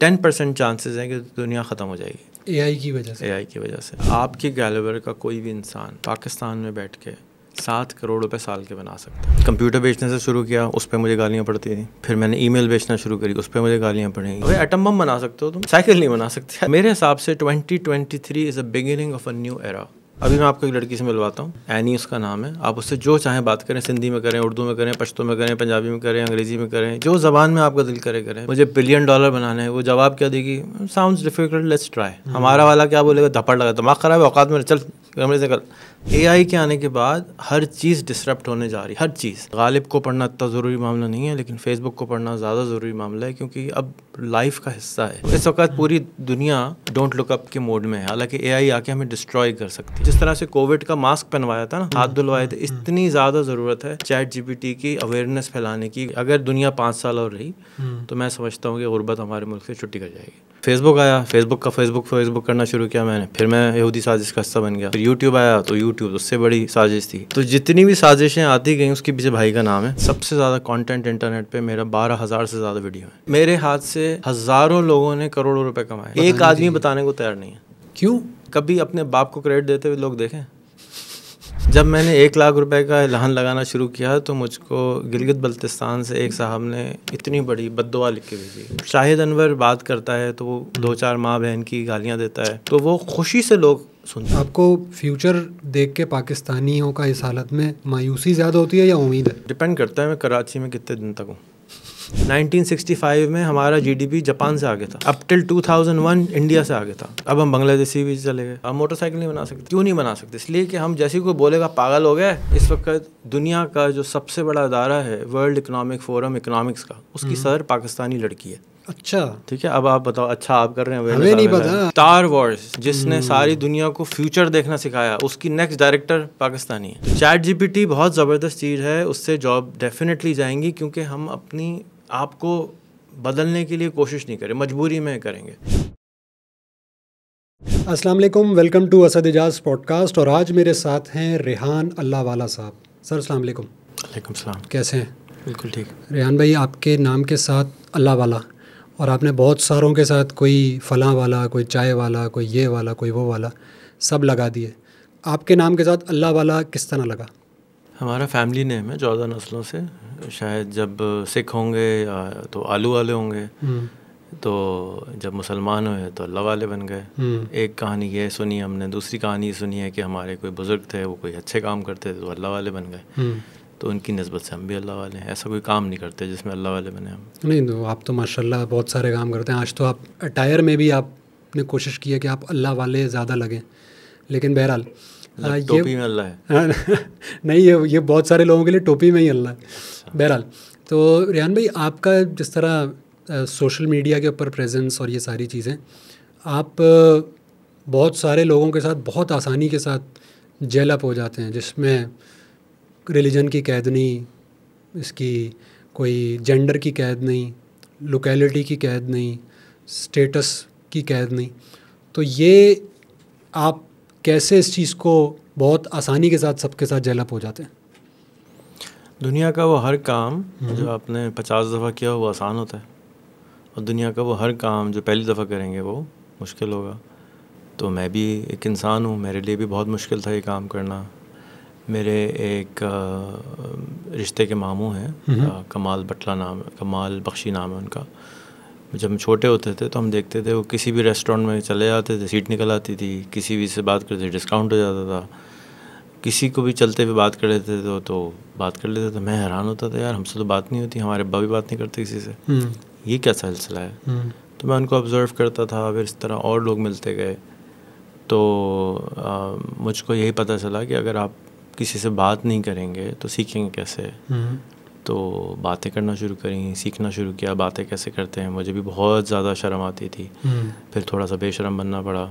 Ten percent chances हैं कि दुनिया ख़त्म हो जाएगी आई की वजह से आई की वजह से आपके गैलेवर का कोई भी इंसान पाकिस्तान में बैठ के सात करोड़ रुपये साल के बना सकता है कंप्यूटर बेचने से शुरू किया उस पर मुझे गालियाँ पड़ती थी फिर मैंने ईमेल बेचना शुरू करी उस पर मुझे गालियाँ पड़ी अरे एटम बम बना सकते हो तुम साइकिल नहीं बना सकते मेरे हिसाब से twenty twenty three is a beginning of a new era अभी मैं आपको एक लड़की से मिलवाता हूँ एनी उसका नाम है आप उससे जो चाहें बात करें सिंधी में करें उर्दू में करें पश्तो में करें पंजाबी में करें अंग्रेजी में करें जो जबान में आपका दिल करे करें मुझे बिलियन डॉलर बनाना है वो जवाब क्या देगी साउंड डिफिकल्ट लेट्स ट्राई हमारा वाला क्या बोलेगा धपड़ लगा दिमाग खराब है औकात में चल कमरे से कर आई के आने के बाद हर चीज़ डिस्टरप्ट होने जा रही है हर चीज़ गालिब को पढ़ना इतना ज़रूरी मामला नहीं है लेकिन फेसबुक को पढ़ना ज़्यादा ज़रूरी मामला है क्योंकि अब लाइफ का हिस्सा है इस वक्त पूरी दुनिया डोंट लुक अप के मोड में है हालांकि आई आके हमें डिस्ट्रॉय कर सकती है जिस तरह से कोविड का मास्क पहनवाया था ना हाथ धुलवाए थे इतनी ज़्यादा ज़रूरत है चैट टी की अवेयरनेस फैलाने की अगर दुनिया पाँच साल और रही हम्म। तो मैं समझता हूँ कि गुर्बत हमारे मुल्क से छुट्टी कर जाएगी फेसबुक आया फेसबुक का फेसबुक फेसबुक करना शुरू किया मैंने फिर मैं यहूदी साजिश का हिस्सा बन गया फिर यूट्यूब आया तो यूट्यूब उससे बड़ी साजिश थी तो जितनी भी साजिशें आती गई उसके पीछे भाई का नाम है सबसे ज़्यादा कॉन्टेंट इंटरनेट पर मेरा बारह हज़ार से ज़्यादा वीडियो है मेरे हाथ से हज़ारों लोगों ने करोड़ों रुपए कमाए एक आदमी बताने को तैयार नहीं है क्यों कभी अपने बाप को क्रेडिट देते हुए लोग देखें जब मैंने एक लाख रुपए का एलान लगाना शुरू किया तो मुझको गिलगित बल्तिस्तान से एक साहब ने इतनी बड़ी बदवा लिख के भेजी शाहिद अनवर बात करता है तो वो दो चार माँ बहन की गालियाँ देता है तो वो खुशी से लोग सुनते आपको फ्यूचर देख के पाकिस्तानियों का इस हालत में मायूसी ज़्यादा होती है या उम्मीद है डिपेंड करता है मैं कराची में कितने दिन तक हूँ 1965 में हमारा जीडीपी जापान से आगे था अब टिल 2001 इंडिया से आगे था अब हम बांग्लादेशी भी चले गए हम मोटरसाइकिल नहीं बना सकते क्यों नहीं बना सकते इसलिए कि हम जैसे को बोलेगा पागल हो गए इस वक्त दुनिया का जो सबसे बड़ा अदारा है वर्ल्ड इकोनॉमिक फोरम इकोनॉमिक्स का उसकी हम्म। सर पाकिस्तानी लड़की है अच्छा ठीक है अब आप बताओ अच्छा आप कर रहे हैं हमें नहीं पता स्टार वॉर्स जिसने हम्म। सारी दुनिया को फ्यूचर देखना सिखाया उसकी नेक्स्ट डायरेक्टर पाकिस्तानी है चैट जीपीटी बहुत ज़बरदस्त चीज़ है उससे जॉब डेफिनेटली जाएंगी क्योंकि हम अपनी आपको बदलने के लिए कोशिश नहीं करें मजबूरी में करेंगे वालेकुम welcome to Asad Ejaz podcast और आज मेरे साथ हैं रेहान अल्लाह वाला साहब सर सलाम कैसे हैं बिल्कुल ठीक रेहान भाई आपके नाम के साथ अल्लाह वाला और आपने बहुत सारों के साथ कोई फ़लाँ वाला कोई चाय वाला कोई ये वाला कोई वो वाला सब लगा दिए आपके नाम के साथ अल्लाह वाला किस तरह लगा हमारा फैमिली नेम है चौदह नस्लों से शायद जब सिख होंगे तो आलू वाले होंगे हम्म। तो जब मुसलमान हुए तो अल्लाह वाले बन गए हम्म। एक कहानी ये सुनी हमने दूसरी कहानी सुनी है कि हमारे कोई बुज़ुर्ग थे वो कोई अच्छे काम करते थे तो अल्लाह वाले बन गए हम्म। तो उनकी नस्बत से हम भी अल्लाह वाले हैं ऐसा कोई काम नहीं करते जिसमें अल्लाह वाले बने हम नहीं तो आप तो माशाल्लाह बहुत सारे काम करते हैं आज तो आप अटायर में भी आपने कोशिश की है कि आप अल्लाह वाले ज़्यादा लगें लेकिन बहरहाल मतलब टोपी में अल्लाह है नहीं ये ये बहुत सारे लोगों के लिए टोपी में ही अल्लाह है अच्छा। बहरहाल तो रेहान भाई आपका जिस तरह सोशल मीडिया के ऊपर प्रेजेंस और ये सारी चीज़ें आप बहुत सारे लोगों के साथ बहुत आसानी के साथ जेलअप हो जाते हैं जिसमें रिलीजन की कैद नहीं इसकी कोई जेंडर की कैद नहीं लोकेलिटी की कैद नहीं स्टेटस की कैद नहीं तो ये आप कैसे इस चीज़ को बहुत आसानी के साथ सबके साथ जैलअप हो जाते हैं दुनिया का वो हर काम हम्म। जो आपने पचास दफ़ा किया वो आसान होता है और दुनिया का वो हर काम जो पहली दफ़ा करेंगे वो मुश्किल होगा तो मैं भी एक इंसान हूँ मेरे लिए भी बहुत मुश्किल था ये काम करना मेरे एक रिश्ते के मामू हैं कमाल बटला नाम कमाल बख्शी नाम है उनका जब हम छोटे होते थे तो हम देखते थे वो किसी भी रेस्टोरेंट में चले जाते थे सीट निकल आती थी किसी भी से बात करते डिस्काउंट हो जाता था किसी को भी चलते हुए बात कर लेते थे तो, बात कर लेते तो मैं हैरान होता था यार हमसे तो बात नहीं होती हमारे अब्बा भी बात नहीं करते किसी से हम्म। ये क्या सिलसिला है हम्म। तो मैं उनको ऑब्ज़र्व करता था फिर इस तरह और लोग मिलते गए तो मुझको यही पता चला कि अगर आप किसी से बात नहीं करेंगे तो सीखेंगे कैसे हम्म। तो बातें करना शुरू करी सीखना शुरू किया बातें कैसे करते हैं मुझे भी बहुत ज़्यादा शर्म आती थी हम्म। फिर थोड़ा सा बेशरम बनना पड़ा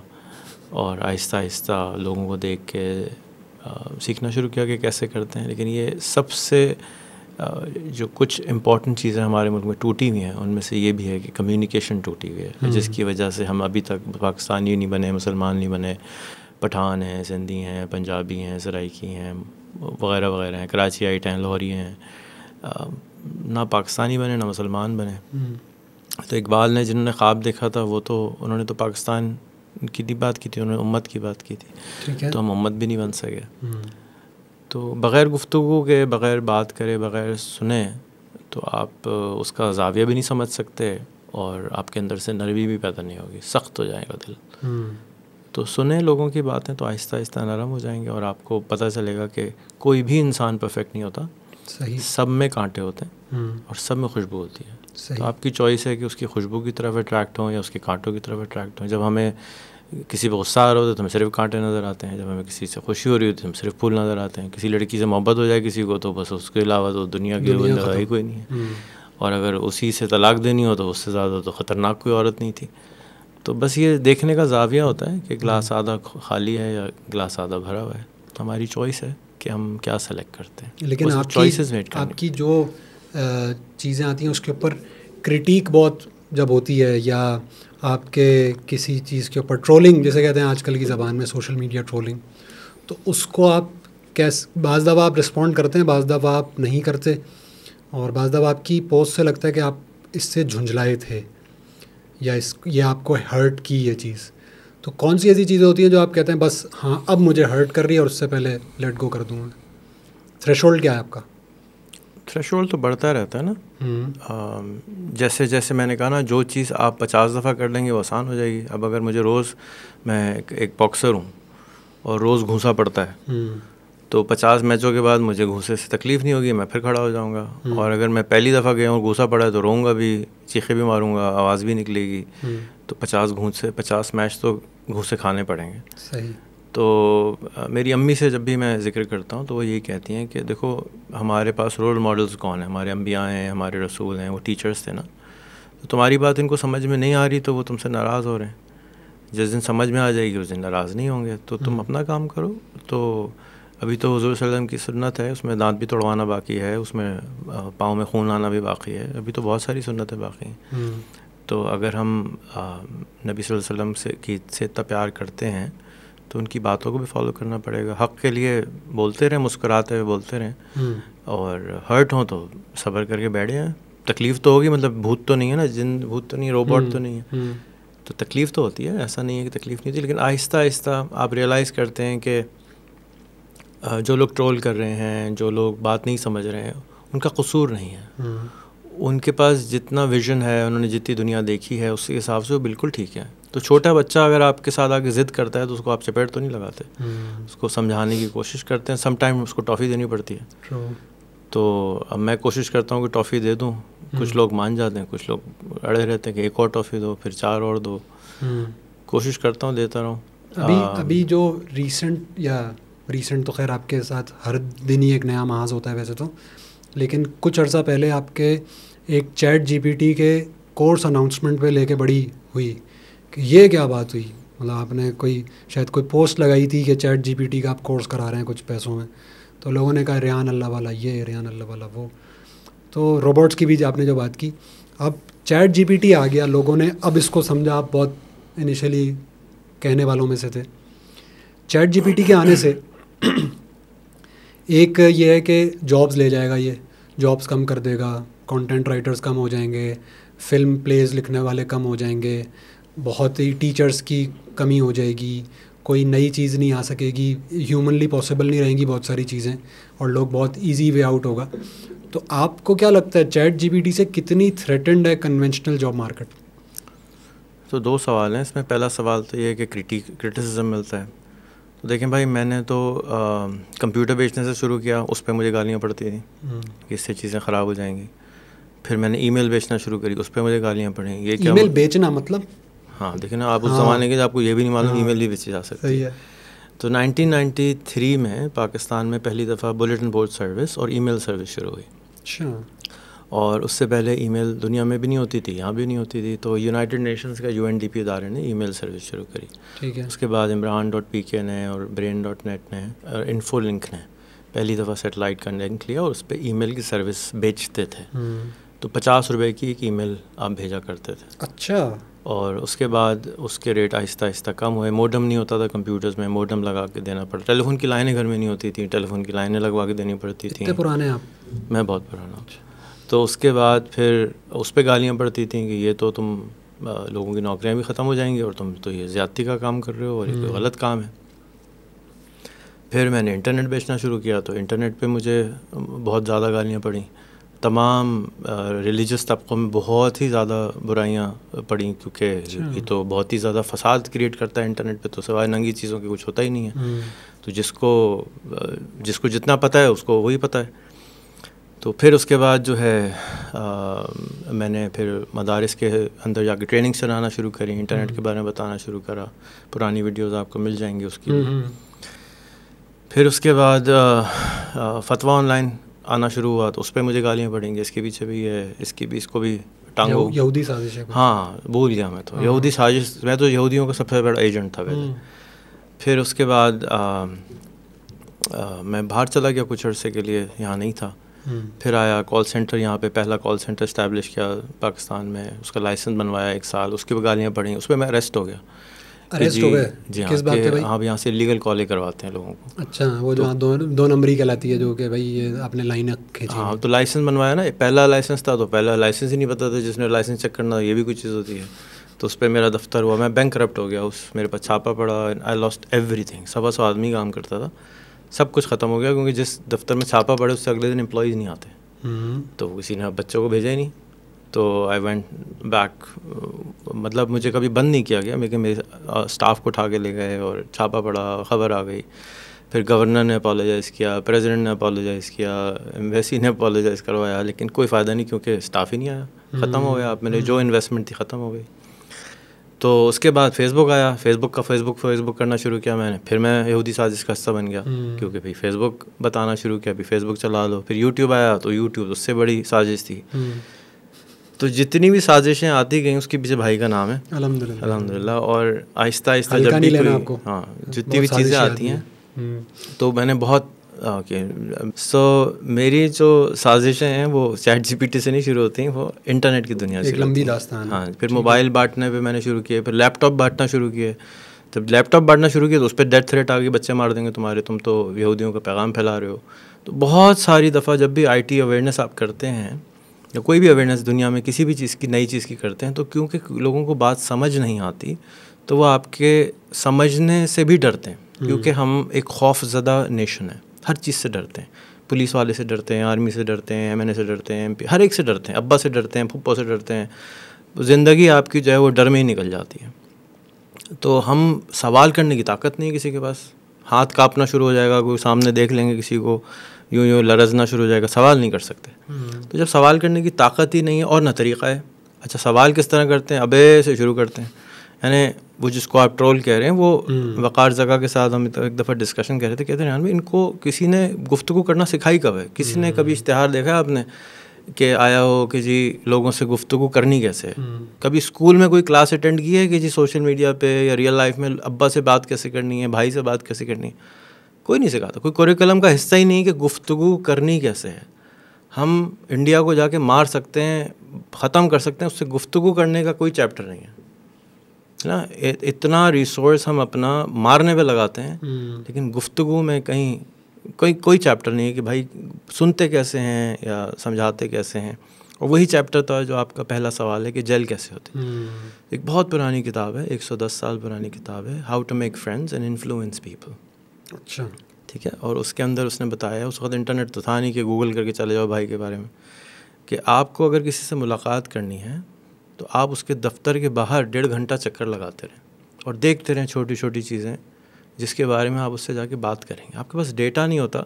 और आहिस्ता आहिस्ता लोगों को देख के आ, सीखना शुरू किया कि कैसे करते हैं लेकिन ये सबसे जो कुछ इम्पॉर्टेंट चीज़ें हमारे मुल्क में टूटी हुई हैं उनमें से ये भी है कि कम्युनिकेशन टूटी हुई है हम्म। जिसकी वजह से हम अभी तक पाकिस्तानी नहीं बने मुसलमान नहीं बने पठान हैं सिंधी हैं पंजाबी हैं सराइकी हैं वगैरह वगैरह हैं कराची आइट हैं लाहौरी हैं ना पाकिस्तानी बने ना मुसलमान बने हम्म। तो इकबाल ने जिन्होंने ख्वाब देखा था वो तो उन्होंने तो पाकिस्तान की भी बात की थी उन्होंने उम्मत की बात की थी तो हम उम्मत भी नहीं बन सके हम्म। तो बग़ैर गुफ्तु के बग़ैर बात करे बग़ैर सुने तो आप उसका जाविया भी नहीं समझ सकते और आपके अंदर से नरवी भी पैदा नहीं होगी सख्त हो जाएगा दिल हम्म। तो सुने लोगों की बातें तो आहिस्ता आहिस्ता नरम हो जाएंगे और आपको पता चलेगा कि कोई भी इंसान परफेक्ट नहीं होता सही सब में कांटे होते हैं हम्म। और सब में खुशबू होती है सही तो आपकी चॉइस है कि उसकी खुशबू की तरफ अट्रैक्ट हों या उसके कांटों की तरफ अट्रैक्ट हों जब हमें किसी पर गुस्सा आ रहा होता है तो हमें सिर्फ कांटे नज़र आते हैं जब हमें किसी से खुशी हो रही होती है तो हम सिर्फ फूल नज़र आते हैं किसी लड़की से मोहब्बत हो जाए किसी को तो बस उसके अलावा तो दुनिया की लड़ाई कोई नहीं है हम्म। और अगर उसी से तलाक देनी हो तो उससे ज़्यादा तो ख़तरनाक कोई औरत नहीं थी तो बस ये देखने का जाविया होता है कि ग्लास आधा खाली है या ग्लास आधा भरा हुआ है तो हमारी चॉइस है कि हम क्या सेलेक्ट करते हैं लेकिन आपकी चॉइसेस मेड आपकी जो चीज़ें आती हैं उसके ऊपर क्रिटिक बहुत जब होती है या आपके किसी चीज़ के ऊपर ट्रोलिंग जैसे कहते हैं आजकल की ज़बान में सोशल मीडिया ट्रोलिंग तो उसको आप कैस बाज़ दफ़ा आप रिस्पॉन्ड करते हैं बाज़ दफ़ा आप नहीं करते और बाज़ दफ़ा आपकी पोस्ट से लगता है कि आप इससे झुंझलाए थे या इस ये आपको हर्ट की ये चीज़ तो कौन सी ऐसी चीज़ें होती है जो आप कहते हैं बस हाँ अब मुझे हर्ट कर रही है और उससे पहले लेट गो कर दूँ थ्रेश क्या है आपका थ्रेश तो बढ़ता रहता है ना आ, हम्म। जैसे जैसे मैंने कहा ना जो चीज़ आप पचास दफ़ा कर लेंगे वो आसान हो जाएगी अब अगर मुझे रोज़ मैं एक बॉक्सर हूँ और रोज़ घूसा पड़ता है हम्म। तो पचास मैचों के बाद मुझे घूसे से तकलीफ़ नहीं होगी मैं फिर खड़ा हो जाऊँगा हम्म। और अगर मैं पहली दफ़ा गया हूँ घूसा पड़ा है तो रोऊंगा भी चीखे भी मारूंगा आवाज़ भी निकलेगी हम्म। तो पचास घूसे पचास मैच तो घूसे खाने पड़ेंगे सही तो मेरी अम्मी से जब भी मैं जिक्र करता हूँ तो वो यही कहती हैं कि देखो हमारे पास रोल मॉडल्स कौन हैं हमारे अम्बिया हैं हमारे रसूल हैं वो टीचर्स थे ना तो तुम्हारी बात इनको समझ में नहीं आ रही तो वो तुमसे नाराज़ हो रहे हैं जिस दिन समझ में आ जाएगी उस दिन नाराज़ नहीं होंगे तो तुम हम्म। अपना काम करो तो अभी तो हजूर वसम की सुन्नत है उसमें दांत भी तोड़वाना बाकी है उसमें पाँव में खून आना भी बाकी है अभी तो बहुत सारी सुन्नतें बाकी हैं हम्म। तो अगर हम नबी वसम से की से इतना प्यार करते हैं तो उनकी बातों को भी फॉलो करना पड़ेगा हक के लिए बोलते रहें मुस्कुराते हुए बोलते रहें हम्म। और हर्ट हों तो सब्र करके बैठे हैं तकलीफ़ तो होगी मतलब भूत तो नहीं है ना जिन भूत तो नहीं रोबोट हम्म, तो नहीं है तो तकलीफ़ तो होती है ऐसा नहीं है कि तकलीफ़ नहीं होती लेकिन आहिस्ता आहिस्ता आप रियलाइज़ करते हैं कि जो लोग ट्रोल कर रहे हैं जो लोग बात नहीं समझ रहे हैं उनका कसूर नहीं है हम्म। उनके पास जितना विजन है उन्होंने जितनी दुनिया देखी है उसके हिसाब से वो बिल्कुल ठीक है तो छोटा बच्चा अगर आपके साथ आके ज़िद करता है तो उसको आप चपेट तो नहीं लगाते हम्म। उसको समझाने की कोशिश करते हैं समटाइम उसको टॉफ़ी देनी पड़ती है तो अब मैं कोशिश करता हूँ कि टॉफ़ी दे दूँ कुछ हम्म। लोग मान जाते हैं कुछ लोग अड़े रहते हैं कि एक और टॉफ़ी दो फिर चार और दो कोशिश करता हूँ देता रहूँ अभी अभी जो रिसेंट या रिसेंट तो खैर आपके साथ हर दिन ही एक नया महाज होता है वैसे तो लेकिन कुछ अर्सा पहले आपके एक चैट जी के कोर्स अनाउंसमेंट पे लेके बड़ी हुई कि ये क्या बात हुई मतलब आपने कोई शायद कोई पोस्ट लगाई थी कि चैट जीपीटी का आप कोर्स करा रहे हैं कुछ पैसों में तो लोगों ने कहा रेहान अल्लाह वाला ये रेहान अल्लाह वाला वो तो रोबोट्स की भी आपने जो बात की अब चैट जीपीटी आ गया लोगों ने अब इसको समझा आप बहुत इनिशियली कहने वालों में से थे चैट जीपीटी के आने से एक ये है कि जॉब्स ले जाएगा ये जॉब्स कम कर देगा कंटेंट राइटर्स कम हो जाएंगे फिल्म प्लेज लिखने वाले कम हो जाएंगे बहुत ही टीचर्स की कमी हो जाएगी कोई नई चीज़ नहीं आ सकेगी ह्यूमनली पॉसिबल नहीं रहेंगी बहुत सारी चीज़ें और लोग बहुत इजी वे आउट होगा तो आपको क्या लगता है चैट जीपीटी से कितनी थ्रेटेंड है कन्वेंशनल जॉब मार्केट तो दो सवाल हैं इसमें पहला सवाल तो ये है कि क्रिटिसिज्म मिलता है तो देखें भाई मैंने तो कंप्यूटर बेचने से शुरू किया उस पर मुझे गालियाँ पड़ती थी हम्म। कि इससे चीज़ें ख़राब हो जाएंगी फिर मैंने ईमेल बेचना शुरू करी उस पर मुझे गालियाँ पड़ी ये क्या ईमेल मतलब? बेचना मतलब हाँ देखिए ना आप उस हाँ। ज़माने के आपको ये भी नहीं मालूम हाँ। ईमेल भी बेची जा सकती है तो 1993 में पाकिस्तान में पहली दफ़ा बुलेटिन बोर्ड सर्विस और ईमेल सर्विस शुरू हुई अच्छा। और उससे पहले ईमेल दुनिया में भी नहीं होती थी यहाँ भी नहीं होती थी तो यूनाइटेड नेशंस का यू एन डी पी इदारे ने ईमेल सर्विस शुरू करी ठीक है उसके बाद इमरान डॉट पी के ने और ब्रेन डॉट नेट ने और इन्फो लिंक ने पहली दफ़ा सेटेलाइट का लिंक लिया और उस पर ई की सर्विस बेचते थे हम्म। तो पचास रुपये की एक मेल आप भेजा करते थे अच्छा और उसके बाद उसके रेट आहिस्ता आहिस्ता कम हुए मोडम नहीं होता था कंप्यूटर्स में मोडम लगा के देना पड़ता टेलीफोन की लाइनें घर में नहीं होती थी टेलीफोन की लाइनें लगवा के देनी पड़ती थी पुराने आप मैं बहुत पुराना हूँ तो उसके बाद फिर उस पर गालियाँ पड़ती थी कि ये तो तुम लोगों की नौकरियाँ भी ख़त्म हो जाएंगी और तुम तो ये ज़्यादती का काम कर रहे हो और ये कोई हम्म। गलत काम है फिर मैंने इंटरनेट बेचना शुरू किया तो इंटरनेट पे मुझे बहुत ज़्यादा गालियाँ पड़ी तमाम रिलीजस तबक़ों में बहुत ही ज़्यादा बुराइयाँ पड़ी क्योंकि अच्छा। ये तो बहुत ही ज़्यादा फसाद क्रिएट करता है इंटरनेट पे तो सवाए नंगी चीज़ों के कुछ होता ही नहीं है हम्म। तो जिसको जिसको जितना पता है उसको वही पता है तो फिर उसके बाद जो है आ, मैंने फिर मदारस के अंदर जाके ट्रेनिंग चलाना शुरू करी इंटरनेट के हम्म। बारे में बताना शुरू करा पुरानी वीडियोस आपको मिल जाएंगी उसकी हम्म, हम्म। फिर उसके बाद फतवा ऑनलाइन आना शुरू हुआ तो उस पर मुझे गालियाँ पड़ेंगी इसके पीछे भी है इसकी भी इसको भी टांगो यहूदी साजिश है हाँ भूल गया मैं तो हाँ। यहूदी साजिश मैं तो यहूदियों का सबसे बड़ा एजेंट था पहले फिर उसके बाद आ, आ, मैं बाहर चला गया कुछ अरसे के लिए यहाँ नहीं था हम्म। फिर आया कॉल सेंटर यहाँ पे पहला कॉल सेंटर इस्टेब्लिश किया पाकिस्तान में उसका लाइसेंस बनवाया एक साल उसकी भी गालियाँ पड़ी उस पर मैं अरेस्ट हो गया अरेस्ट हो गए जी किस हाँ, बात पे आप हाँ, यहाँ से लीगल कॉल करवाते हैं लोगों को अच्छा वो जो तो दो दो कहलाती है जो कि भाई ये आपने लाइन हाँ तो लाइसेंस बनवाया ना पहला लाइसेंस था तो पहला लाइसेंस ही नहीं पता था जिसने लाइसेंस चेक करना ये भी कोई चीज़ होती है तो उस पर मेरा दफ्तर हुआ मैं बैंक करप्ट हो गया उस मेरे पास छापा पड़ा आई लॉस्ट एवरी थिंग सवा सौ आदमी काम करता था सब कुछ ख़त्म हो गया क्योंकि जिस दफ्तर में छापा पड़े उससे अगले दिन एम्प्लॉज नहीं आते हम्म। तो किसी ने बच्चों को भेजा ही नहीं तो आई वेंट बैक मतलब मुझे कभी बंद नहीं किया गया लेकिन मेरे स्टाफ को उठा के ले गए और छापा पड़ा खबर आ गई फिर गवर्नर ने अपोलोजाइज़ किया प्रेसिडेंट ने अपोलोजाइज़ किया एम्बेसी ने अपोलोजाइज़ करवाया लेकिन कोई फ़ायदा नहीं क्योंकि स्टाफ ही नहीं आया ख़त्म हो हम्म। गया आप मेरे जो इन्वेस्टमेंट हम्म। थी ख़त्म हो गई तो उसके बाद फेसबुक आया फेसबुक का फेसबुक फेसबुक करना शुरू किया मैंने फिर मैं यहूदी साजिश का हिस्सा बन गया हम्म। क्योंकि भाई फेसबुक बताना शुरू किया अभी फेसबुक चला लो फिर यूट्यूब आया तो यूट्यूब उससे बड़ी साजिश थी हम्म। तो जितनी भी साजिशें आती गई उसके पीछे भाई का नाम है अलहमदिल्ला और आहिस्ता आहिस्ता जब भी कोई हाँ जितनी भी चीज़ें आती हैं हम्म। तो मैंने बहुत ओके हाँ, सो मेरी जो साजिशें हैं वो चैट जीपीटी से नहीं शुरू होती हैं वो इंटरनेट की दुनिया से लंबी दास्तान हाँ फिर मोबाइल बांटने पे मैंने शुरू किए फिर लैपटॉप बांटना शुरू किए जब लैपटॉप बांटना शुरू किया तो उस पर डेथ थ्रेट आ गई बच्चे मार देंगे तुम्हारे तुम तो यहूदियों का पैगाम फैला रहे हो तो बहुत सारी दफ़ा जब भी आईटी अवेयरनेस आप करते हैं या कोई भी अवेयरनेस दुनिया में किसी भी चीज़ की नई चीज़ की करते हैं तो क्योंकि लोगों को बात समझ नहीं आती तो वो आपके समझने से भी डरते हैं हम्म। क्योंकि हम एक खौफ ज़दा नेशन है हर चीज़ से डरते हैं पुलिस वाले से डरते हैं आर्मी से डरते हैं एम से डरते हैं हर एक से डरते हैं अब्बा से डरते हैं फुप्पा से डरते हैं तो ज़िंदगी आपकी जो है वो डर में ही निकल जाती है तो हम सवाल करने की ताकत नहीं है किसी के पास हाथ कांपना शुरू हो जाएगा कोई सामने देख लेंगे किसी को यूँ यूँ लरजना शुरू हो जाएगा सवाल नहीं कर सकते हम्म। तो जब सवाल करने की ताकत ही नहीं है और ना तरीका है अच्छा सवाल किस तरह करते हैं अबे से शुरू करते हैं यानी वो जिसको आप ट्रोल कह रहे हैं वो हम्म। वक़ार जगह के साथ हम एक दफ़ा डिस्कशन कर रहे थे कहते हैं इनको किसी ने गुफ्तु करना सिखाई कब है किसी ने कभी हम्म। इश्तहार देखा है आपने कि आया हो कि जी लोगों से गुफ्तु करनी कैसे है हम्म। कभी स्कूल में कोई क्लास अटेंड की है कि जी सोशल मीडिया पे या रियल लाइफ में अब्बा से बात कैसे करनी है भाई से बात कैसे करनी है कोई नहीं सिखाता कोई कोरिकुलम का हिस्सा ही नहीं कि गुफ्तु करनी कैसे है हम इंडिया को जाके मार सकते हैं ख़त्म कर सकते हैं उससे गुफ्तु करने का कोई चैप्टर नहीं है है ना इतना रिसोर्स हम अपना मारने पे लगाते हैं हम्म। लेकिन गुफ्तगु में कहीं कोई कोई चैप्टर नहीं है कि भाई सुनते कैसे हैं या समझाते कैसे हैं और वही चैप्टर तो है जो आपका पहला सवाल है कि जेल कैसे होती है हम्म। एक बहुत पुरानी किताब है 110 साल पुरानी किताब है how to make friends and influence people अच्छा ठीक है और उसके अंदर उसने बताया उस वक्त इंटरनेट तो था नहीं कि गूगल करके चले जाओ भाई के बारे में कि आपको अगर किसी से मुलाकात करनी है तो आप उसके दफ्तर के बाहर डेढ़ घंटा चक्कर लगाते रहें और देखते रहें छोटी छोटी चीज़ें जिसके बारे में आप उससे जाके बात करेंगे आपके पास डेटा नहीं होता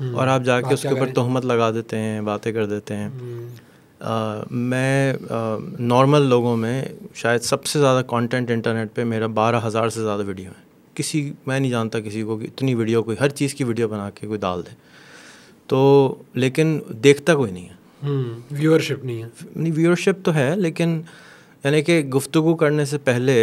हम्म, और आप जाके उसके ऊपर तोहमत लगा देते हैं बातें कर देते हैं आ, हम्म। मैं नॉर्मल लोगों में शायद सबसे ज़्यादा कंटेंट इंटरनेट पे मेरा बारह हज़ार से ज़्यादा वीडियो है किसी मैं नहीं जानता किसी को कि इतनी वीडियो कोई हर चीज़ की वीडियो बना के कोई डाल दे तो लेकिन देखता कोई नहीं है व्यूअरशिप हम्म, नहीं है नहीं व्यूअरशिप तो है लेकिन यानी कि गुफ्तु करने से पहले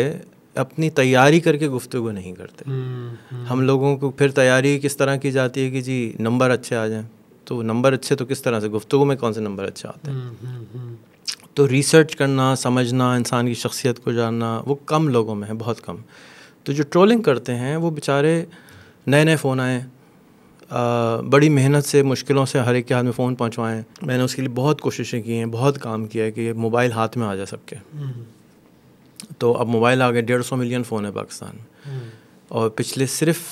अपनी तैयारी करके गुफ्तु नहीं करते हम्म, हम्म। हम लोगों को फिर तैयारी किस तरह की जाती है कि जी नंबर अच्छे आ जाएं तो नंबर अच्छे तो किस तरह से गुफ्तु में कौन से नंबर अच्छे आते हैं तो रिसर्च करना समझना इंसान की शख्सियत को जानना वो कम लोगों में है बहुत कम तो जो ट्रोलिंग करते हैं वो बेचारे नए नए फ़ोन आए बड़ी मेहनत से मुश्किलों से हर एक के हाथ में फ़ोन पहुँचवाएँ मैंने उसके लिए बहुत कोशिशें की हैं बहुत काम किया है कि मोबाइल हाथ में आ जाए सबके हम्म। तो अब मोबाइल आ गए डेढ़ सौ मिलियन फ़ोन है पाकिस्तान में हम्म। और पिछले सिर्फ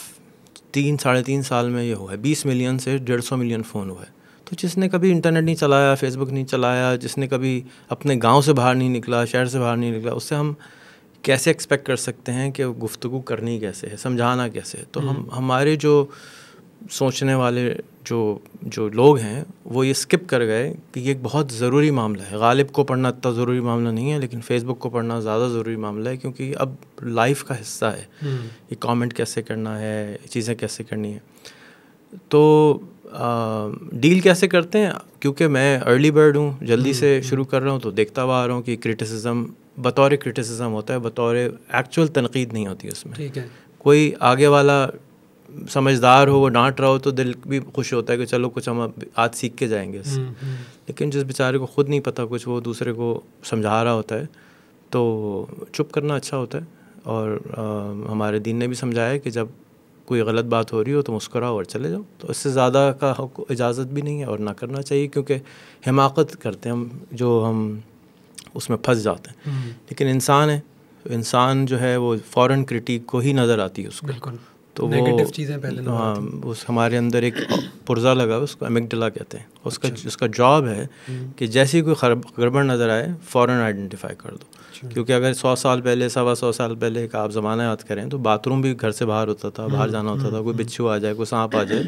तीन साढ़े तीन साल में ये हुआ है बीस मिलियन से डेढ़ सौ मिलियन फ़ोन हुआ है तो जिसने कभी इंटरनेट नहीं चलाया फेसबुक नहीं चलाया जिसने कभी अपने गांव से बाहर नहीं निकला शहर से बाहर नहीं निकला उससे हम कैसे एक्सपेक्ट कर सकते हैं कि गुफ्तु करनी कैसे है समझाना कैसे है तो हम्म। हम हमारे जो सोचने वाले जो जो लोग हैं वो ये स्किप कर गए कि ये एक बहुत ज़रूरी मामला है गालिब को पढ़ना इतना ज़रूरी मामला नहीं है लेकिन फेसबुक को पढ़ना ज़्यादा ज़रूरी मामला है क्योंकि अब लाइफ का हिस्सा है कि हम्म। कमेंट कैसे करना है चीज़ें कैसे करनी है तो डील कैसे करते हैं क्योंकि मैं अर्ली बर्ड हूँ जल्दी से हम्म, शुरू हम्म। कर रहा हूँ तो देखता हुआ आ रहा हूँ कि क्रिटिसिज्म बतौर क्रिटिसिज्म होता है बतौर एक्चुअल तनकीद नहीं होती उसमें ठीक है कोई आगे वाला समझदार हो वो डांट रहा हो तो दिल भी खुश होता है कि चलो कुछ हम आज सीख के जाएंगे इससे हम्म, हम्म। लेकिन जिस बेचारे को खुद नहीं पता कुछ वो दूसरे को समझा रहा होता है तो चुप करना अच्छा होता है और आ, हमारे दीन ने भी समझाया कि जब कोई गलत बात हो रही हो तो मुस्कुराओ और चले जाओ तो इससे ज़्यादा का इजाज़त भी नहीं है और ना करना चाहिए क्योंकि हिमाकत करते हैं हम जो हम उसमें फंस जाते हैं हम्म। लेकिन इंसान है इंसान जो है वो फ़ौर क्रिटिक को ही नज़र आती है उसको बिल्कुल तो वो चीज़ें पहले हाँ उस हमारे अंदर एक पुर्जा लगा उसको एमिकडला कहते हैं उसका अच्छा। उसका जॉब है हम्म। कि जैसे ही कोई गड़बड़ नज़र आए फ़ौर आइडेंटिफाई कर दो अच्छा। क्योंकि अगर सौ साल पहले सवा सौ साल पहले का आप ज़माना याद करें तो बाथरूम भी घर से बाहर होता था बाहर हम्म, जाना होता था हम्म, कोई बिच्छू आ जाए कोई सांप आ जाए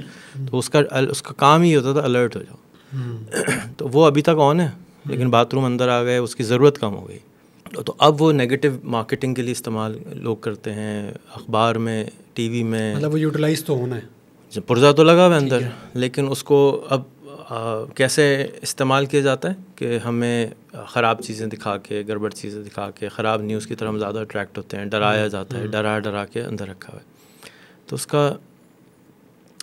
तो उसका उसका काम ही होता था अलर्ट हो जाओ तो वो अभी तक ऑन है लेकिन बाथरूम अंदर आ गए उसकी ज़रूरत कम हो गई तो अब वो नेगेटिव मार्केटिंग के लिए इस्तेमाल लोग करते हैं अखबार में टीवी में मतलब वो यूटिलाइज तो होना है जब अच्छा, पुर्जा तो लगा हुआ अंदर लेकिन उसको अब आ, कैसे इस्तेमाल किया जाता है कि हमें ख़राब चीज़ें दिखा के गड़बड़ चीज़ें दिखा के ख़राब न्यूज़ की तरह हम ज़्यादा अट्रैक्ट होते हैं डराया हम्म, जाता है हम्म। डरा डरा के अंदर रखा हुआ है तो उसका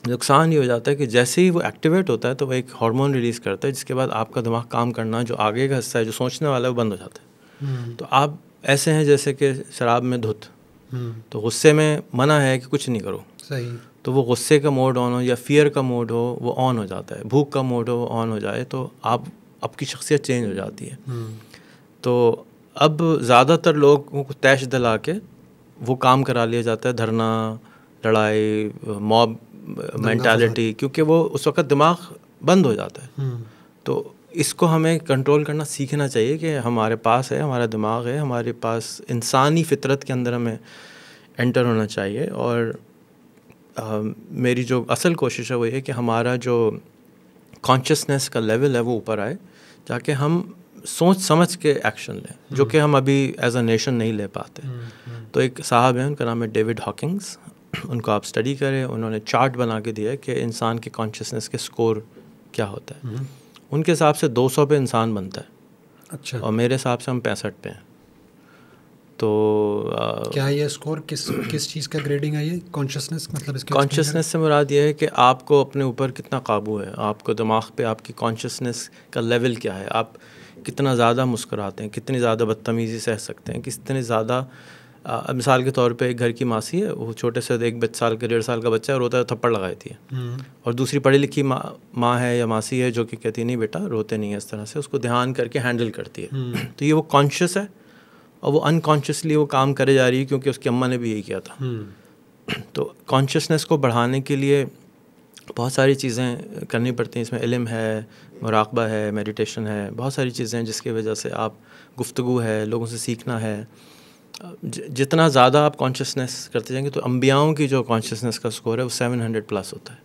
नुकसान ये हो जाता है कि जैसे ही वो एक्टिवेट होता है तो वो एक हार्मोन रिलीज़ करता है जिसके बाद आपका दिमाग काम करना जो आगे का हिस्सा है जो सोचने वाला है वो बंद हो जाता है तो आप ऐसे हैं जैसे कि शराब में धुत तो गुस्से में मना है कि कुछ नहीं करो सही तो वो गुस्से का मोड ऑन हो या फियर का मोड हो वो ऑन हो जाता है भूख का मोड हो वो ऑन हो जाए तो आप आपकी शख्सियत चेंज हो जाती है हम्म। तो अब ज़्यादातर लोगों को तैश दिला के वो काम करा लिया जाता है धरना लड़ाई मॉब मैंटालिटी क्योंकि वो उस वक्त दिमाग बंद हो जाता है हम्म। तो इसको हमें कंट्रोल करना सीखना चाहिए कि हमारे पास है हमारा दिमाग है हमारे पास इंसानी फितरत के अंदर हमें एंटर होना चाहिए और आ, मेरी जो असल कोशिश है वो ये कि हमारा जो कॉन्शसनेस का लेवल है वो ऊपर आए ताकि हम सोच समझ के एक्शन लें जो कि हम अभी एज अ नेशन नहीं ले पाते हम्म, हम्म। तो एक साहब हैं उनका नाम है डेविड हॉकिंग्स उनको आप स्टडी करें उन्होंने चार्ट बना के दिया कि इंसान के कॉन्शसनेस के स्कोर क्या होता है हम्म। उनके हिसाब से 200 पे इंसान बनता है अच्छा और मेरे हिसाब से हम पैंसठ पे हैं तो आ, क्या ये स्कोर किस किस चीज़ का ग्रेडिंग है ये कॉन्शियसनेस मतलब इसकी कॉन्शियसनेस से मुराद ये है कि आपको अपने ऊपर कितना काबू है आपको दिमाग पे आपकी कॉन्शियसनेस का लेवल क्या है आप कितना ज़्यादा मुस्कुराते हैं कितनी ज़्यादा बदतमीज़ी सह सकते हैं कितने ज़्यादा आ, मिसाल के तौर पे एक घर की मासी है वो छोटे से एक बच साल का डेढ़ साल का बच्चा है रोता है थप्पड़ लगा देती है हम्म। और दूसरी पढ़ी लिखी माँ माँ है या मासी है जो कि कहती है नहीं बेटा रोते नहीं है इस तरह से उसको ध्यान करके हैंडल करती है हम्म। तो ये वो कॉन्शियस है और वो अनकॉन्शियसली वो काम करे जा रही है क्योंकि उसकी अम्मा ने भी यही किया था हम्म। तो कॉन्शियसनेस को बढ़ाने के लिए बहुत सारी चीज़ें करनी पड़ती हैं इसमें इलम है मुराकबा है मेडिटेशन है बहुत सारी चीज़ें जिसकी वजह से आप गुफ्तु है लोगों से सीखना है जितना ज़्यादा आप कॉन्शियसनेस करते जाएंगे तो अम्बियाओं की जो कॉन्शियसनेस का स्कोर है वो सेवन हंड्रेड प्लस होता है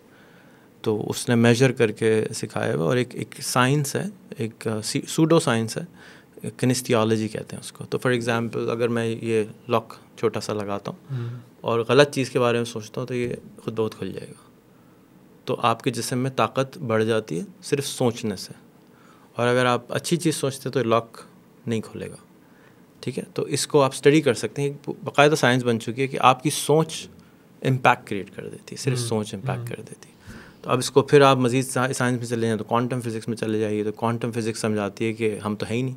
तो उसने मेजर करके सिखाया हुआ और एक एक साइंस है एक सूडो साइंस है कनिस्टियोलॉजी कहते हैं उसको तो फॉर एग्ज़ाम्पल अगर मैं ये लॉक छोटा सा लगाता हूँ हम्म। और गलत चीज़ के बारे में सोचता हूँ तो ये खुद बहुत खुल जाएगा तो आपके जिसम में ताकत बढ़ जाती है सिर्फ सोचने से और अगर आप अच्छी चीज़ सोचते तो लॉक नहीं खुलेगा ठीक है तो इसको आप स्टडी कर सकते हैं बाकायदा साइंस बन चुकी है कि आपकी सोच इम्पैक्ट क्रिएट कर देती है सिर्फ हम्म, सोच इम्पैक्ट हम्म। कर देती है तो अब इसको फिर आप मजीद साइंस में चले जाएँ तो क्वांटम फिज़िक्स में चले जाइए तो क्वांटम फिज़िक्स समझाती है कि हम तो है ही नहीं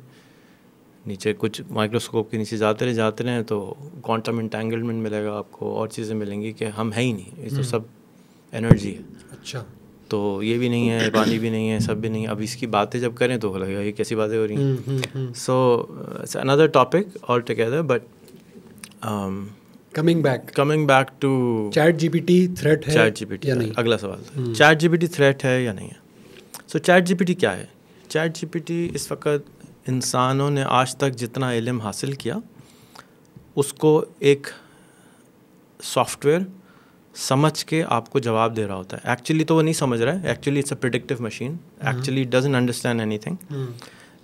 नीचे कुछ माइक्रोस्कोप के नीचे जाते रहे जाते रहे तो क्वांटम इंटेंगलमेंट मिलेगा आपको और चीज़ें मिलेंगी कि हम है ही नहीं ये तो हम्म। सब एनर्जी है अच्छा तो ये भी नहीं है पानी भी नहीं है सब भी नहीं है अब इसकी बातें जब करें तो लगेगा ये कैसी बातें हो रही हैं so another topic altogether but coming back coming back to chat GPT threat है चैट जीपीटी या नहीं अगला सवाल चैट जीपीटी थ्रेट है या नहीं है सो चैट जीपीटी क्या है चैट जीपीटी इस वक्त इंसानों ने आज तक जितना इलम हासिल किया उसको एक सॉफ्टवेयर समझ के आपको जवाब दे रहा होता है एक्चुअली तो वो नहीं समझ रहा है actually it's a predictive machine actually doesn't understand anything